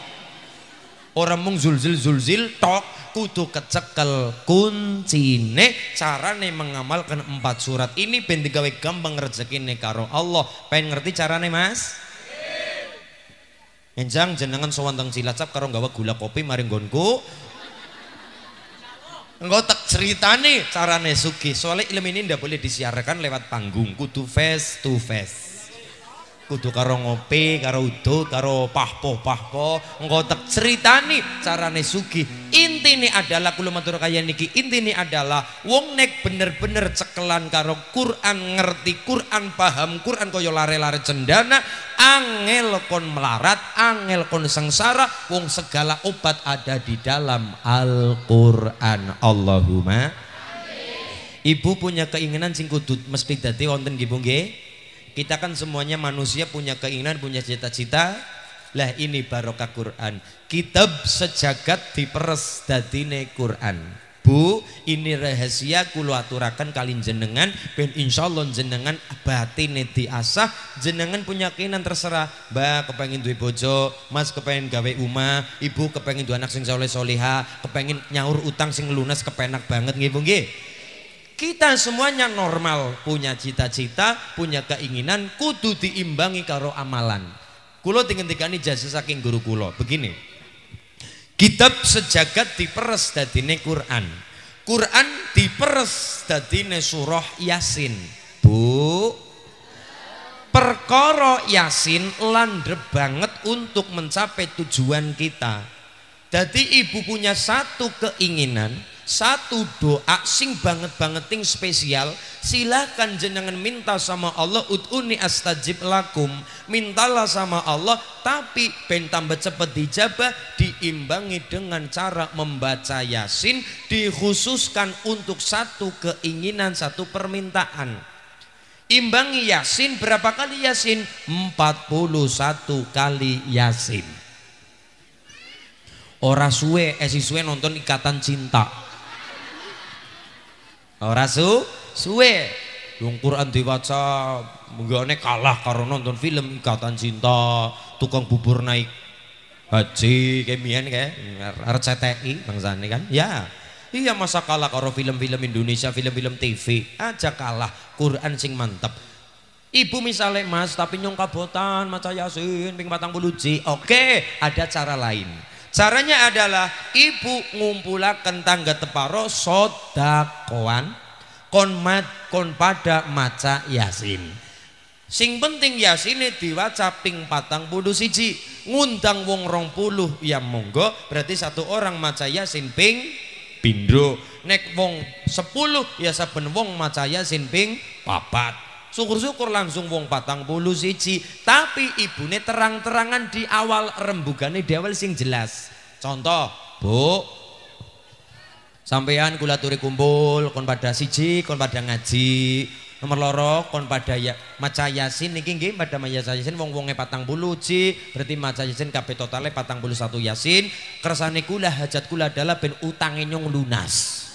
Orang mung zulzil zulzil tok, kudu kecekel Cara carane mengamalkan empat surat ini ben gawe gampang nih. karo Allah. Pengen ngerti carane mas? Iya. Enjang jenengan sewanteng silacap karo gawa gula kopi maring gonku Engkau tak cerita nih carane sugi soalnya ilmu ini ndak boleh disiarkan lewat panggung Kutu face to face kudu karo ngopi, karo udut, karo pahpo-pahpo, engko tak ceritani carane Inti ini adalah kulumatur matur kaya niki, Inti ini adalah wong nek bener-bener cekelan karo Quran, ngerti Quran, paham Quran kaya lare-lare cendana, angel kon melarat, angel kon sengsara, wong segala obat ada di dalam Al-Qur'an. Allahumma Ibu punya keinginan sing kudu mesti dadi wonten nggih nggih? Kita kan semuanya manusia punya keinginan, punya cita-cita. Lah ini barokah Quran. Kitab sejagat diperes dadine Quran. Bu, ini rahasia kulu aturakan kalin jenengan ben Allah jenengan batine diasah jenengan punya keinginan terserah mbak kepengen duit bojo mas kepengen gawe uma ibu kepengen dua anak sing soleh soleha kepengen nyaur utang sing lunas kepenak banget ngibung bu kita semuanya normal, punya cita-cita, punya keinginan, kudu diimbangi karo amalan. Kulo tinggal ini jasa saking guru kulo. Begini, kitab sejagat diperes dadine Quran. Quran diperes dadine surah Yasin. Bu, perkoro Yasin lander banget untuk mencapai tujuan kita. Jadi ibu punya satu keinginan, satu doa sing banget banget ting spesial silahkan jenengan minta sama Allah utuni astajib lakum mintalah sama Allah tapi ben tambah cepet dijabah diimbangi dengan cara membaca yasin dikhususkan untuk satu keinginan satu permintaan imbangi yasin berapa kali yasin 41 kali yasin ora suwe esi eh, nonton ikatan cinta Ora su suwe. Wong Quran diwaca menggone kalah karo nonton film Ikatan Cinta, tukang bubur naik haji kemian kayak RCTI bangsane kan. Ya. Iya masa kalah karo film-film Indonesia, film-film TV aja kalah Quran sing mantep. Ibu misalnya mas tapi nyong kabotan maca yasin ping 40 ji. Oke, ada cara lain. Caranya adalah ibu ngumpulakan tangga teparo sodakoan kon mat kon pada maca yasin. Sing penting yasin diwaca ping patang puluh siji ngundang wong rong puluh ya monggo berarti satu orang maca yasin ping pindro nek wong sepuluh ya saben wong maca yasin ping papat syukur-syukur langsung wong patang puluh siji tapi ibune terang-terangan di awal rembugane dewel sing jelas contoh bu sampean kula turi kumpul kon pada siji kon pada ngaji nomor loro kon pada ya maca yasin niki nggih pada maca yasin wong wongnya patang puluh ji berarti maca yasin kabeh totalnya patang puluh satu yasin kersane kula hajat kula adalah ben utangin nyong lunas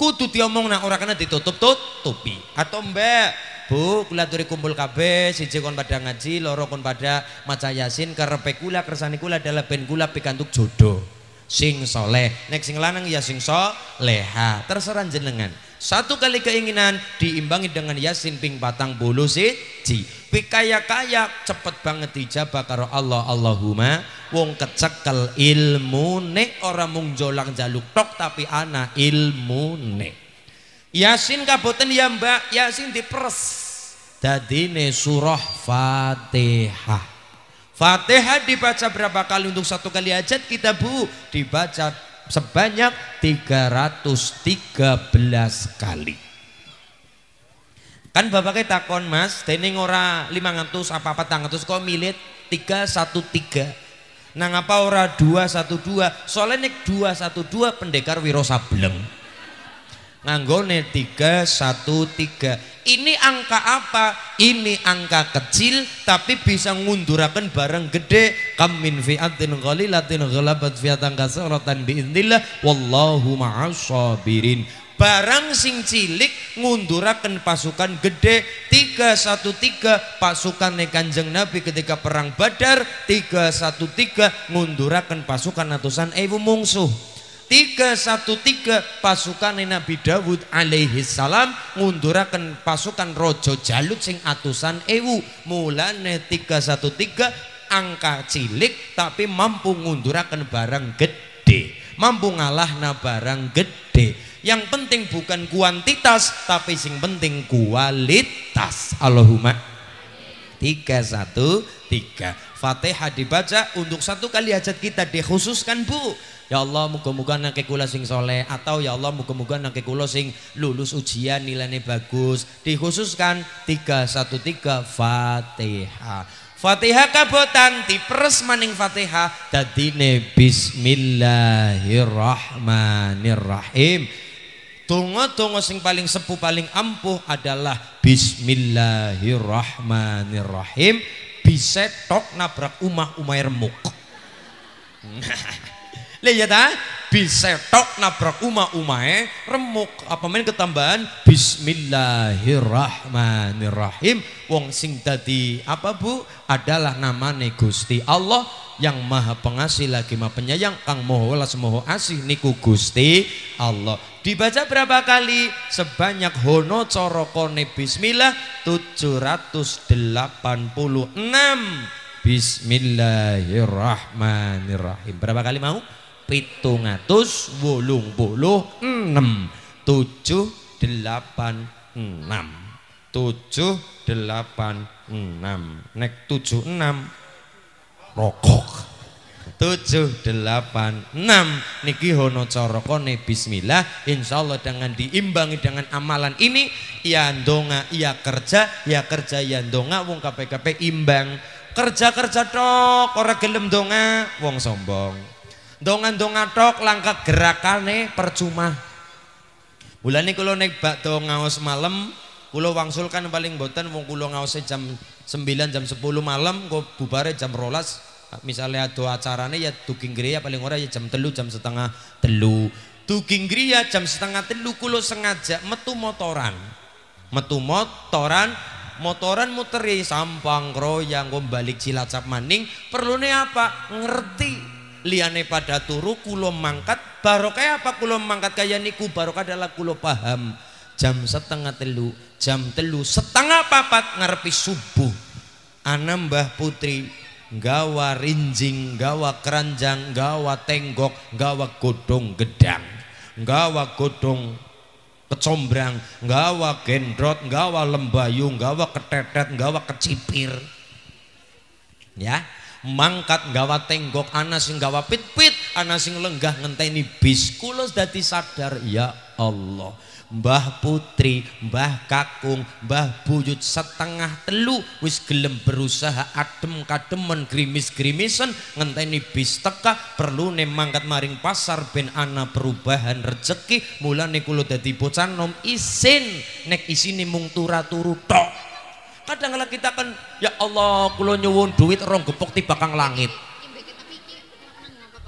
kudu diomongna ora kena ditutup tutupi atau mbak Bu, kula turi kumpul kabeh, siji kon pada ngaji, loro kon pada maca Yasin, karepe kula kersane kula adalah ben kula pikantuk jodoh sing soleh nek sing lanang ya sing soleha terserah jenengan satu kali keinginan diimbangi dengan yasin ping patang bulu siji. Pi kaya kaya cepet banget dijabah karo Allah Allahumma. Wong kecekel ilmu nek orang mung jolang jaluk tok tapi ana ilmu nek. Yasin kabutin ya mbak Yasin diperes. Dadine surah Fatihah. Fatihah dibaca berapa kali untuk satu kali ajat kita bu? Dibaca sebanyak 313 kali. Kan bapak kita kon mas, dening ora 500 apa-apa tangatus kok milih 313. nah ngapa ora 212, soalnya ini 212 pendekar wiro sableng. Nganggone 313. Ini angka apa? Ini angka kecil tapi bisa ngundurakan barang gede. Kam min fi'atin qalilatin ghalabat fi'atan katsiratan biiznillah wallahu ma'asabirin. barang sing cilik ngundurakan pasukan gede 313 pasukan kanjeng nabi ketika perang badar 313 ngundurakan pasukan atusan ewu mungsuh 313 pasukan Nabi Dawud alaihi salam ngundurakan pasukan Rojo Jalut sing atusan ewu mulane 313 angka cilik tapi mampu ngunduraken barang gede mampu ngalahna barang gede yang penting bukan kuantitas tapi sing penting kualitas Allahumma tiga satu tiga Fatihah dibaca untuk satu kali hajat kita dikhususkan bu. Ya Allah muga-muga nake kula sing soleh atau ya Allah muga-muga nake kula sing lulus ujian nilainya bagus dikhususkan 313 Fatihah. Fatihah kabotan diperes maning Fatihah dadine bismillahirrahmanirrahim. Tungo-tungo sing paling sepuh paling ampuh adalah Bismillahirrahmanirrahim bisa tok nabrak umah umair remuk lihat ah iya tok nabrak umah umair remuk apa main ketambahan Bismillahirrahmanirrahim wong sing tadi apa bu adalah nama Gusti Allah yang maha pengasih lagi maha penyayang kang moho las moho asih niku Gusti Allah Dibaca berapa kali? Sebanyak hono corokone bismillah 786. Bismillahirrahmanirrahim. Berapa kali mau? Pitungatus wulung puluh enam tujuh delapan enam tujuh delapan enam nek tujuh enam rokok tujuh delapan enam niki hono corokone bismillah Allah dengan diimbangi dengan amalan ini ya donga ya kerja ya kerja ya donga wong KPKP imbang kerja kerja tok ora gelem donga wong sombong donga donga tok langkah gerakane percuma bulan ini kalau naik bak os malam Kulo wangsul kan paling boten wong kulo ngawes jam 9 jam 10 malam kok bubare jam rolas misalnya ada acaranya ya tuking gereja paling orang ya jam telu jam setengah telu tuking gereja jam setengah telu kulo sengaja metu motoran metu motoran motoran muteri ya, sampang royang gue balik cilacap maning perlunya apa ngerti liane pada turu kulo mangkat baru kayak apa kulo mangkat kayak niku barokah adalah kulo paham jam setengah telu jam telu setengah papat ngarepi subuh anambah putri gawa rinjing, gawa keranjang, gawa tenggok, gawa godong gedang, gawa godong kecombrang, gawa gendrot, gawa lembayu, gawa ketetet, gawa kecipir. Ya, mangkat gawa tenggok, ana sing gawa pit-pit, ana sing lenggah ngenteni bis. Kula dadi sadar, ya Allah. Mbah Putri, Mbah Kakung, Mbah Buyut setengah telu wis gelem berusaha adem kademen grimis-grimisen ngenteni bis teka perlu nih mangkat maring pasar ben ana perubahan rezeki mulane kula dadi bocah nom isin nek isine mung turu tok kadang kala kita kan ya Allah kula nyuwun duit rong gepok kang langit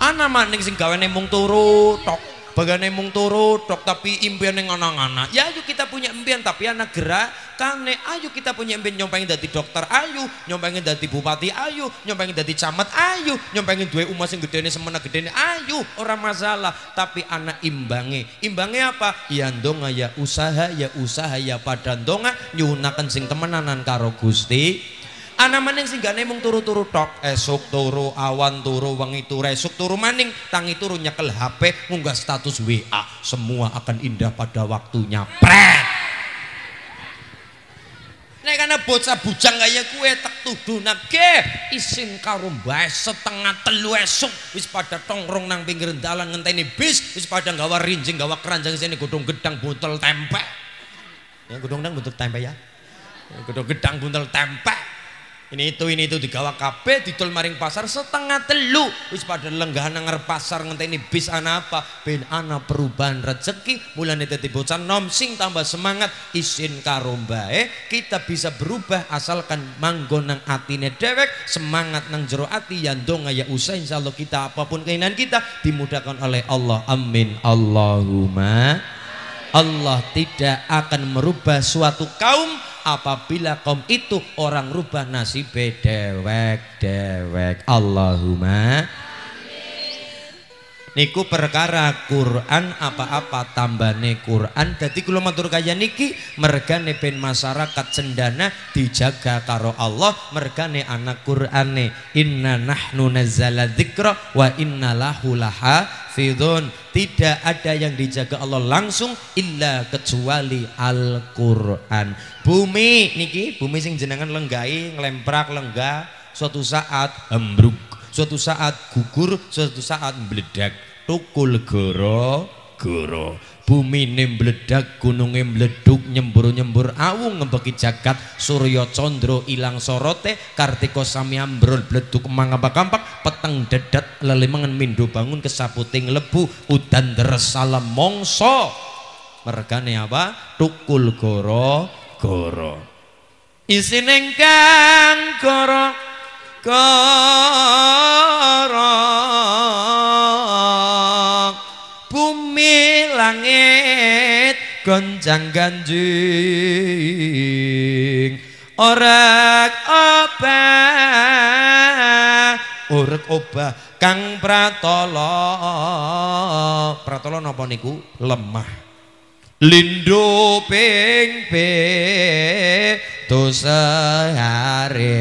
ana maning sing gawene mung turu tok Bagaimana mung turu dok tapi impian yang anak-anak ya ayo kita punya impian tapi anak gerak kane ayo kita punya impian nyompengin dari dokter ayo nyompengin dari bupati ayo nyompengin dari camat ayo nyompengin dua umas yang gede ini semena gede ini ayo orang masalah tapi anak imbangi imbangi apa ya ndonga ya usaha ya usaha ya donga nyunakan sing temenanan karo gusti Anak maning sih gak mung turu-turu tok. esok turu, awan turu, wangi turu, esok turu maning tangi turu nyekel HP, munggah status WA. Semua akan indah pada waktunya. Pret. Nek karena bocah bujang kaya tak tuduh tuduhnake isin karo setengah telu esok wis pada tongrong nang pinggir dalan ngenteni bis, wis pada gawa rinjing, gawa keranjang sini gedung gedang botol tempe. Ya godhong gedang botol tempe ya. ya. Godhong gedang botol tempe ini itu ini itu digawa kabeh ditul maring pasar setengah telu wis pada lenggahan nang pasar ngenteni bis ana apa ben ana perubahan rezeki mulane dadi bocah nom sing tambah semangat isin karo eh kita bisa berubah asalkan manggon nang atine dewek semangat nang jero ati yang dong ya usah insyaallah kita apapun keinginan kita dimudahkan oleh Allah amin Allahumma Allah tidak akan merubah suatu kaum apabila kaum itu orang rubah nasib dewek dewek Allahumma niku perkara Quran apa-apa tambane Quran Jadi kalau matur kaya niki mergane ben masyarakat cendana dijaga karo Allah mereka mergane anak Quran inna nahnu nazala dzikra wa inna lahu fidun tidak ada yang dijaga Allah langsung illa kecuali Al-Qur'an bumi niki bumi sing jenengan lenggai ngelemprak lenggah suatu saat embruk suatu saat gugur suatu saat meledak tukul goro goro bumi nembledak gunung nembleduk nyembur nyembur awu ngebeki jagat Surya condro ilang sorote kartiko samyambrol bleduk emang kampak peteng dedet lelimangan mindu bangun kesaputing lebu udan dersalam mongso mergane apa tukul goro goro isineng kang goro, goro. karang bumi langit gonjang ganjing orek obah orek obah kang pratolo pratolo nopo niku lemah lindu ping pe tu sehari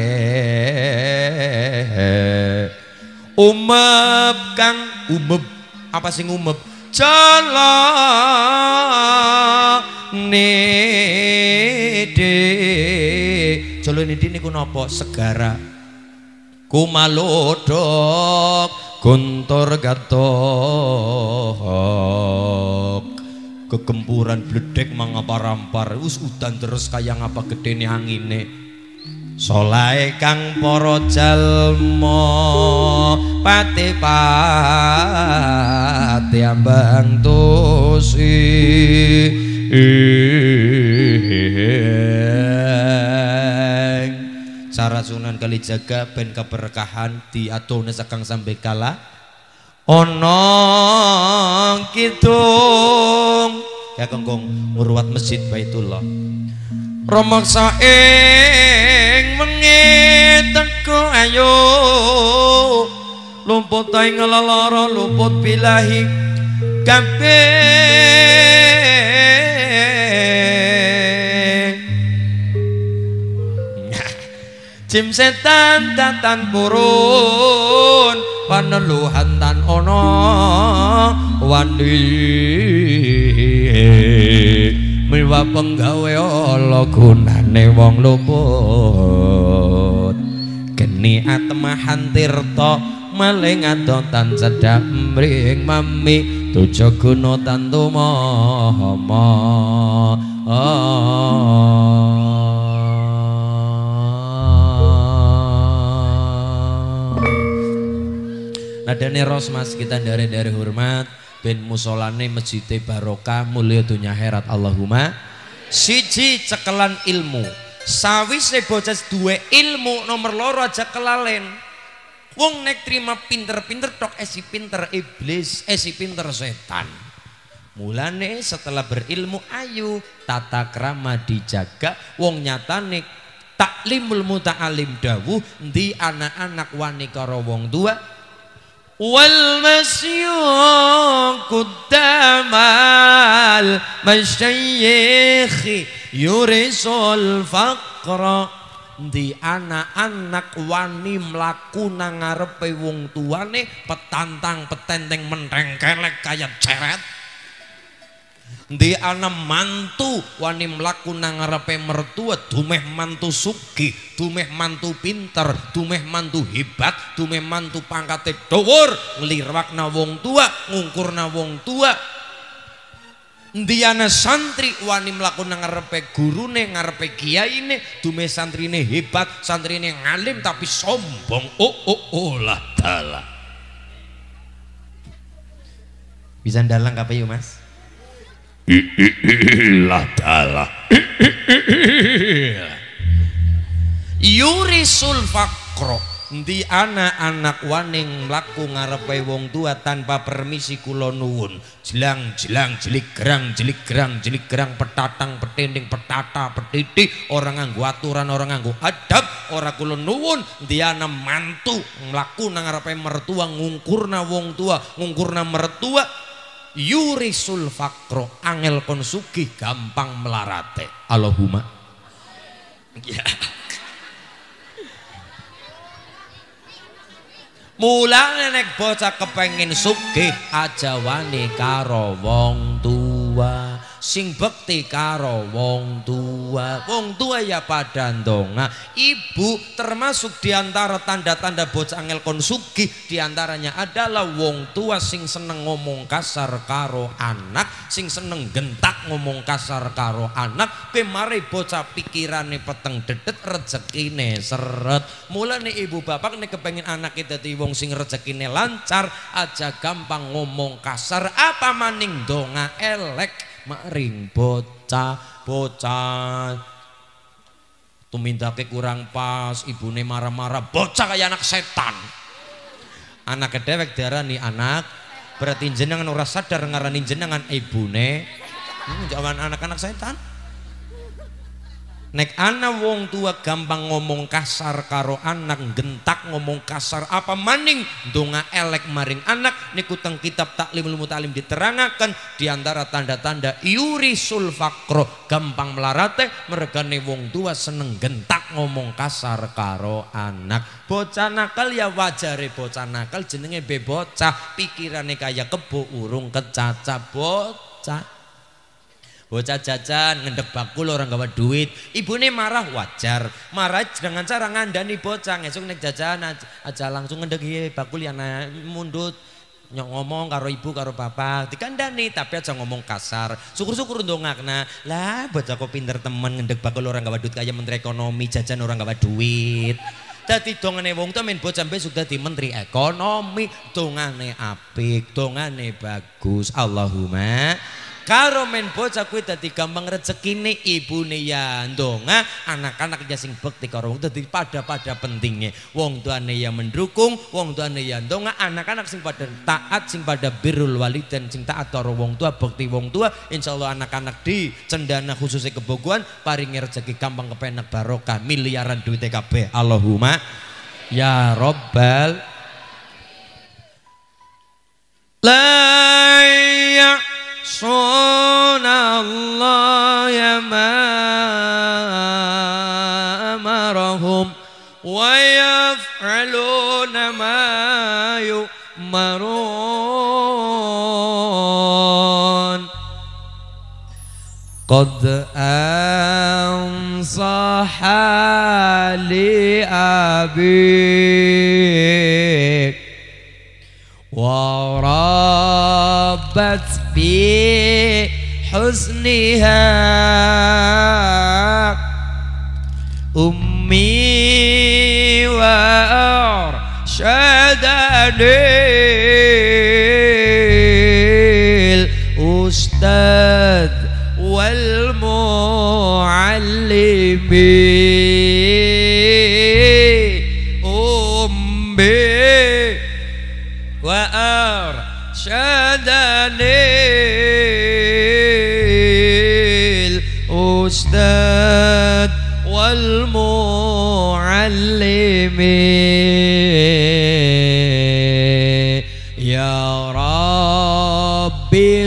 umep kang umep apa sing umep cala nede cala nede ini ku nopo segara ku malodok guntur gatok kegempuran bledek mengapa rampar, us udan terus kaya ngapa nih angine Solai kang poro jalmo pati pati ambang tusi cara sunan kali jaga ben keberkahan diatune sekang sampai kalah ana kidung ya kengkung ngurwat masjid Baitullah Rama saing wengi teko ayo lumput tai ngelara lumput bilahi gampe [LAUGHS] Jim setan datan purun paneluhan tan ana wani miwa penggawe ala gunane wong luput geni atmahan tirta maling adotan sedap mring mami tujo guna tantu moho oh, Nadane ros mas kita dari dari hormat bin musolane masjid barokah mulia dunia herat Allahumma siji cekelan ilmu sawise bocah dua ilmu nomor loro aja kelalen wong nek terima pinter-pinter tok esi eh pinter iblis esi eh pinter setan mulane setelah berilmu ayu tata krama dijaga wong nyata nyatane taklimul muta muta'alim dawuh di anak-anak karo wong tua والمشي قدام المشايخ يورث الفقر di anak-anak wani mlaku nang ngarepe wong tuane petantang petenteng menteng kelek kaya ceret di anak mantu wani melakukan nangarepe mertua dumeh mantu suki, dumeh mantu pinter, dumeh mantu hebat, dumeh mantu pangkate ngelirwak na wong tua, ngukur wong tua. di anak santri wani mlaku nangarepe ngarepe gurune, ngarepe kiyaine, dumeh santrine hebat, santrine ngalim tapi sombong. Oh oh oh lah dalah. Bisa dalang apa yuk Mas? lah dalah yurisul fakro di anak-anak waning melaku ngarepe wong tua tanpa permisi kula jelang jelang jelik gerang jelik gerang jelik gerang petatang petinding petata petiti orang anggu aturan orang anggu. adab Orang kula Dia diana mantu melaku nang ngarepe mertua ngungkurna wong tua ngungkurna mertua yurisul fakro angel kon suki gampang melarate Allahumma ya mulane nek bocah kepengin sugih aja karo wong tua sing bekti karo wong tua wong tua ya pada ndonga ibu termasuk diantara tanda-tanda bocah angel kon diantaranya adalah wong tua sing seneng ngomong kasar karo anak sing seneng gentak ngomong kasar karo anak kowe mari bocah pikirane peteng dedet rezekine seret mulane ibu bapak nih kepengin anak kita e di wong sing rezekine lancar aja gampang ngomong kasar apa maning donga elek maring bocah bocah tumindake kurang pas ibune marah-marah bocah kayak anak setan anak kedewek diarani anak berarti jenengan ora sadar ngarani jenengan ibune hmm, jangan anak-anak setan Nek anak wong tua gampang ngomong kasar karo anak, gentak ngomong kasar apa maning donga elek maring anak niku teng kitab taklim ilmu taklim diterangkan diantara tanda-tanda yuri sulvakro gampang melarate mergane wong tua seneng gentak ngomong kasar karo anak. Bocah nakal ya wajare bocah nakal jenenge bebocah, pikirane kaya kebo urung kecacap bocah. Bocah jajan, ngendek bakul orang gawat duit. ibu ini marah wajar. Marah dengan cara ngandani bocah esuk nek jajan aja, langsung ngendek iya, bakul yang mundut. Nyok ngomong karo ibu karo bapak dikandani tapi aja ngomong kasar syukur-syukur untuk ngakna lah bocah kok pinter temen ngendek bakul orang gawat duit kayak menteri ekonomi jajan orang gawat duit dong dongane wong temen men bocah sudah di menteri ekonomi dongane apik dongane bagus Allahumma karo men bocah kuwi dadi gampang rezekine ibune ya ndonga anak ya sing bekti karo wong dadi pada-pada pentingnya wong tuane ya mendukung wong tuane ya ndonga anak-anak sing pada taat sing pada birrul walidain sing taat karo wong tua bekti wong tua insyaallah anak-anak di cendana khususnya kebogohan paringi rezeki gampang kepenak barokah miliaran duit kabeh Allahumma ya rabbal لا صون الله ما أمرهم ويفعلون ما يؤمرون قد أنصح لأبيك وربت حسنها أمي وأرشدني الأستاذ والمعلمين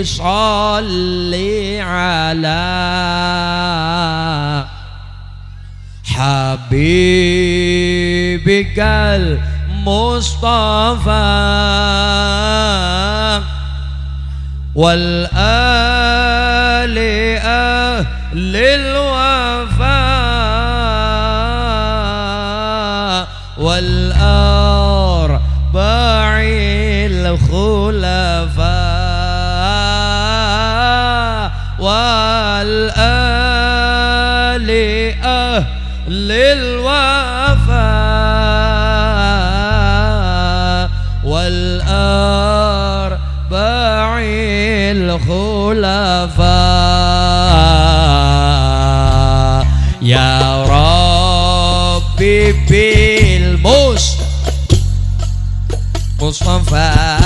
صل على حبيبك المصطفى والآل أهل الوفا والأربع الخلفاء أهل الوفاء والأربع الخلفاء يا ربي بالمصطفى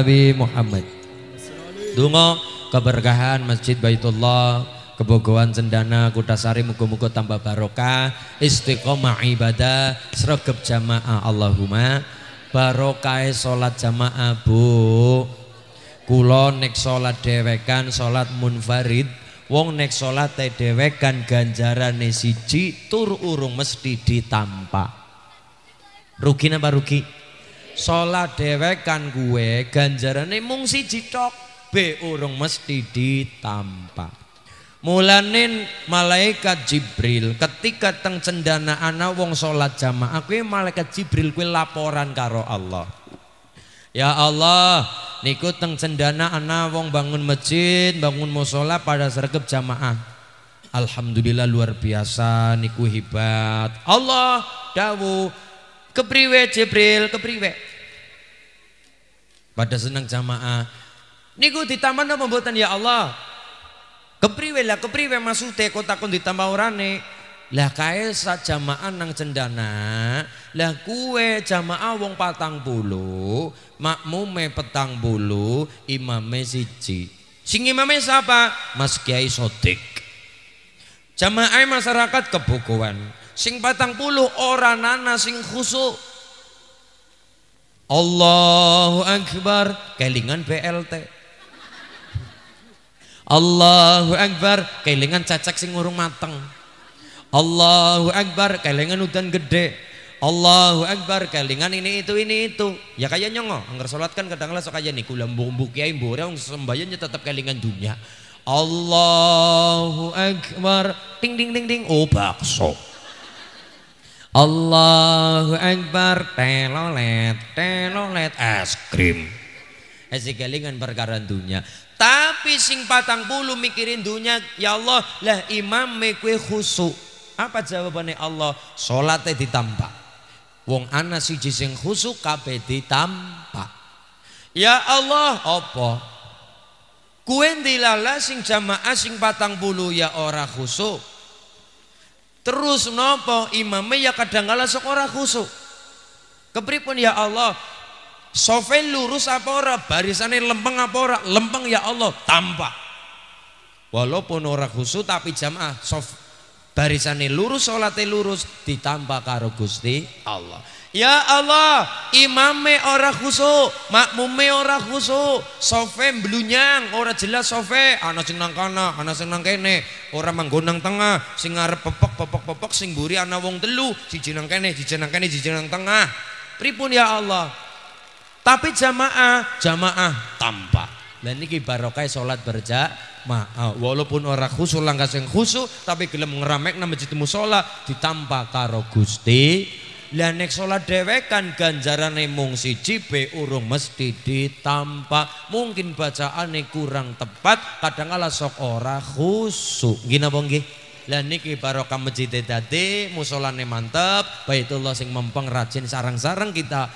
Nabi Muhammad Dungo keberkahan Masjid Baitullah kebogohan Sendana Kutasari muka-muka tambah barokah istiqomah ibadah sregep jamaah Allahumma barokah salat jamaah Bu kula nek salat dewekan salat munfarid wong nek salat dewekan ganjaran siji tur urung mesti ditampa rugi napa rugi Sholat dhewek kan kuwe ganjarane mung siji tok be urung mesti ditampak. Mulanin malaikat Jibril ketika teng cendana ana wong sholat jamaah kuwi malaikat Jibril gue laporan karo Allah. Ya Allah, niku teng cendana ana wong bangun masjid, bangun musola pada sergap jamaah. Alhamdulillah luar biasa niku hibat. Allah dawu kepriwe Jibril kepriwe pada senang jamaah niku ditambah napa mboten ya Allah kepriwe lah kepriwe maksude kota kon ditambah orane lah kae sa jamaah nang cendana lah kue jamaah wong patang bulu makmume petang bulu imame siji sing imame siapa Mas Kiai Sotik jamaah masyarakat kebukuan sing patang puluh orang nana sing khusu Allahu Akbar kelingan BLT Allahu Akbar kelingan cacak sing urung mateng Allahu Akbar kelingan udan gede Allahu Akbar kelingan ini itu ini itu ya kaya nyongo anggar sholat kan kadang lah sok aja nih kulam bumbu kiai yang sembayanya tetap kelingan dunia Allahu Akbar ting ding ding ding oh bakso Allahu Akbar telolet telolet es krim Esigelingan perkara dunia tapi sing patang bulu mikirin dunia ya Allah lah imam mekwe khusu apa jawabannya Allah solatnya ditampak wong ana siji sing khusu kabe ditampak ya Allah apa kue dilala sing jamaah sing patang bulu ya ora khusu Terus nopo imamnya ya kadang sok sekolah khusuk. Kepripun ya Allah? Sofe lurus apa ora? barisannya lempeng apa ora? Lempeng ya Allah, tampak. Walaupun ora khusuk tapi jamaah sof barisane lurus sholatnya lurus ditambah karo Gusti Allah. Ya Allah, imame ora khusuk, makmume ora khusu. sofe blunyang ora jelas sofe, ana sing nang kana, ana sing nang kene, ora manggonang tengah, sing ngarep pepek pepek pepek sing mburi ana wong telu, siji nang kene, siji nang kene, siji nang tengah. Pripun ya Allah? Tapi jamaah, jamaah tanpa. Lah niki barokah salat berjamaah. Walaupun ora khusu langkah sing khusus, tapi gelem ngeramek nama masjid musola ditampa karo Gusti lah nek dewekan dewekan ganjarane mung siji be urung mesti ditampak. Mungkin bacaan kurang tepat, kadang kala sok ora khusuk. gina bonggi Lah niki barokah masjid dadi musolane mantep, Baitullah sing mempeng rajin sarang-sarang kita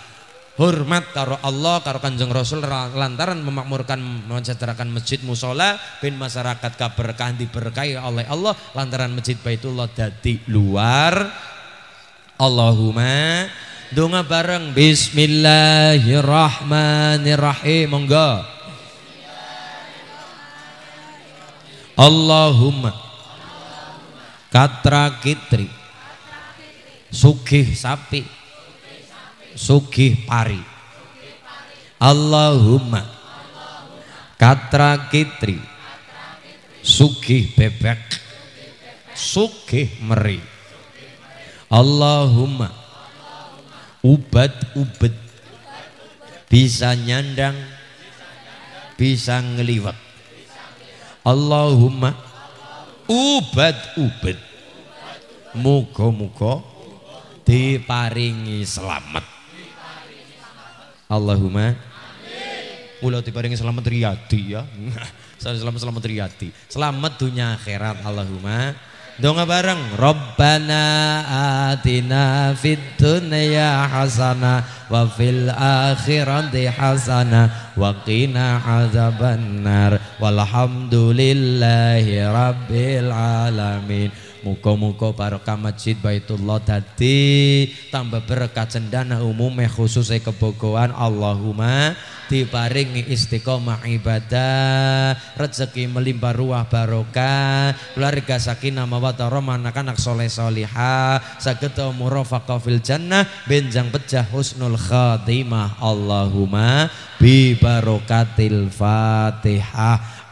hormat karo Allah karo Kanjeng Rasul lantaran memakmurkan mencerahkan masjid musola bin masyarakat kaberkahan diberkahi oleh Allah lantaran masjid Baitullah dadi luar Allahumma Dunga bareng bismillahirrahmanirrahim monggo Allahumma katra kitri sugih sapi sugih pari Allahumma katra kitri sugih bebek sugih meri Allahumma ubat ubat bisa nyandang bisa ngeliwat Allahumma ubat-ubet muko muko diparingi selamat Allahumma mula diparingi selamat riyadi ya [LAUGHS] selamat selamat riyadi selamat dunia akhirat Allahumma Donga bareng Rabbana atina fid dunya hasana wa fil akhirati hasana wa qina azabannar walhamdulillahi rabbil alamin Muka-muka barokah masjid Baitullah dadi tambah berkat cendana umume khusus kebogohan Allahumma diparingi istiqomah ibadah rezeki melimpah ruah barokah keluarga sakinah mawaddah roman anak-anak soleh soliha sakit murafaqah fil jannah benjang pecah husnul khatimah Allahumma bi barokatil Fatihah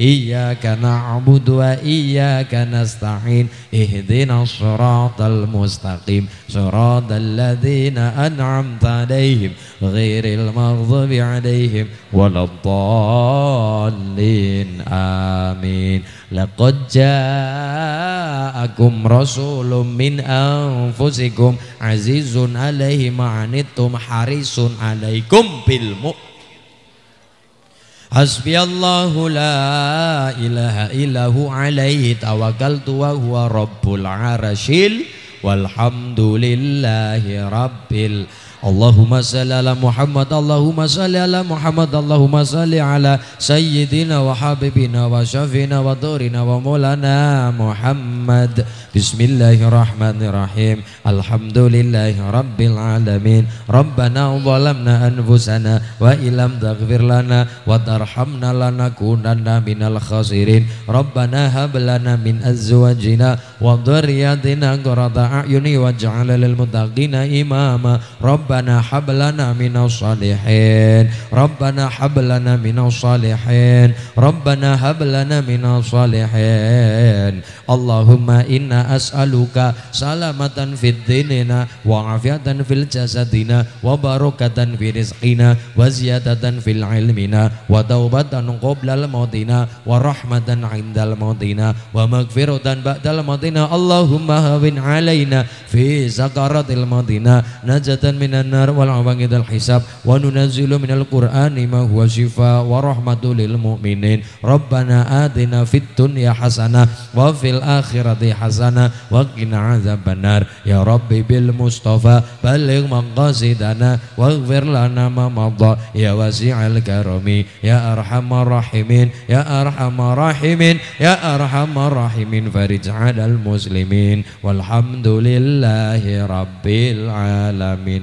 إياك نعبد وإياك نستعين اهدنا الصراط المستقيم صراط الذين أنعمت عليهم غير المغضوب عليهم ولا الضالين آمين لقد جاءكم رسول من أنفسكم عزيز عليه ما عنتم حريص عليكم بالمؤمنين حسبي الله لا إله إلا هو عليه توكلت وهو رب العرش والحمد لله رب العرش اللهم صل على محمد اللهم صل على محمد اللهم صل على سيدنا وحبيبنا وشفينا ودورنا ومولانا محمد بسم الله الرحمن الرحيم الحمد لله رب العالمين ربنا ظلمنا أنفسنا وإن لم تغفر لنا وترحمنا لنكونن من الخاسرين ربنا هب لنا من أزواجنا وذرياتنا قرة أعين واجعل للمتقين إماما رب Rabbana hablana minas salihin Rabbana hablana minas salihin Rabbana hablana minas salihin Allahumma inna as'aluka salamatan fid dinina wa afiatan fil jasadina wa barakatan fi rizqina wa ziyadatan fil ilmina wa taubatan qabla al mautina wa rahmatan indal mautina wa maghfiratan ba'dal mautina Allahumma hawin alaina fi zakaratil najatan min النار والعوان ذا الحساب وننزل من القرآن ما هو شفاء ورحمة للمؤمنين ربنا آتنا في الدنيا حسنة وفي الآخرة حسنة وقنا عذاب النار يا رب بالمصطفى بلغ من قصدنا واغفر لنا ما مضى يا واسع الكرم يا أرحم الراحمين يا أرحم الراحمين يا أرحم الراحمين فرج على المسلمين والحمد لله رب العالمين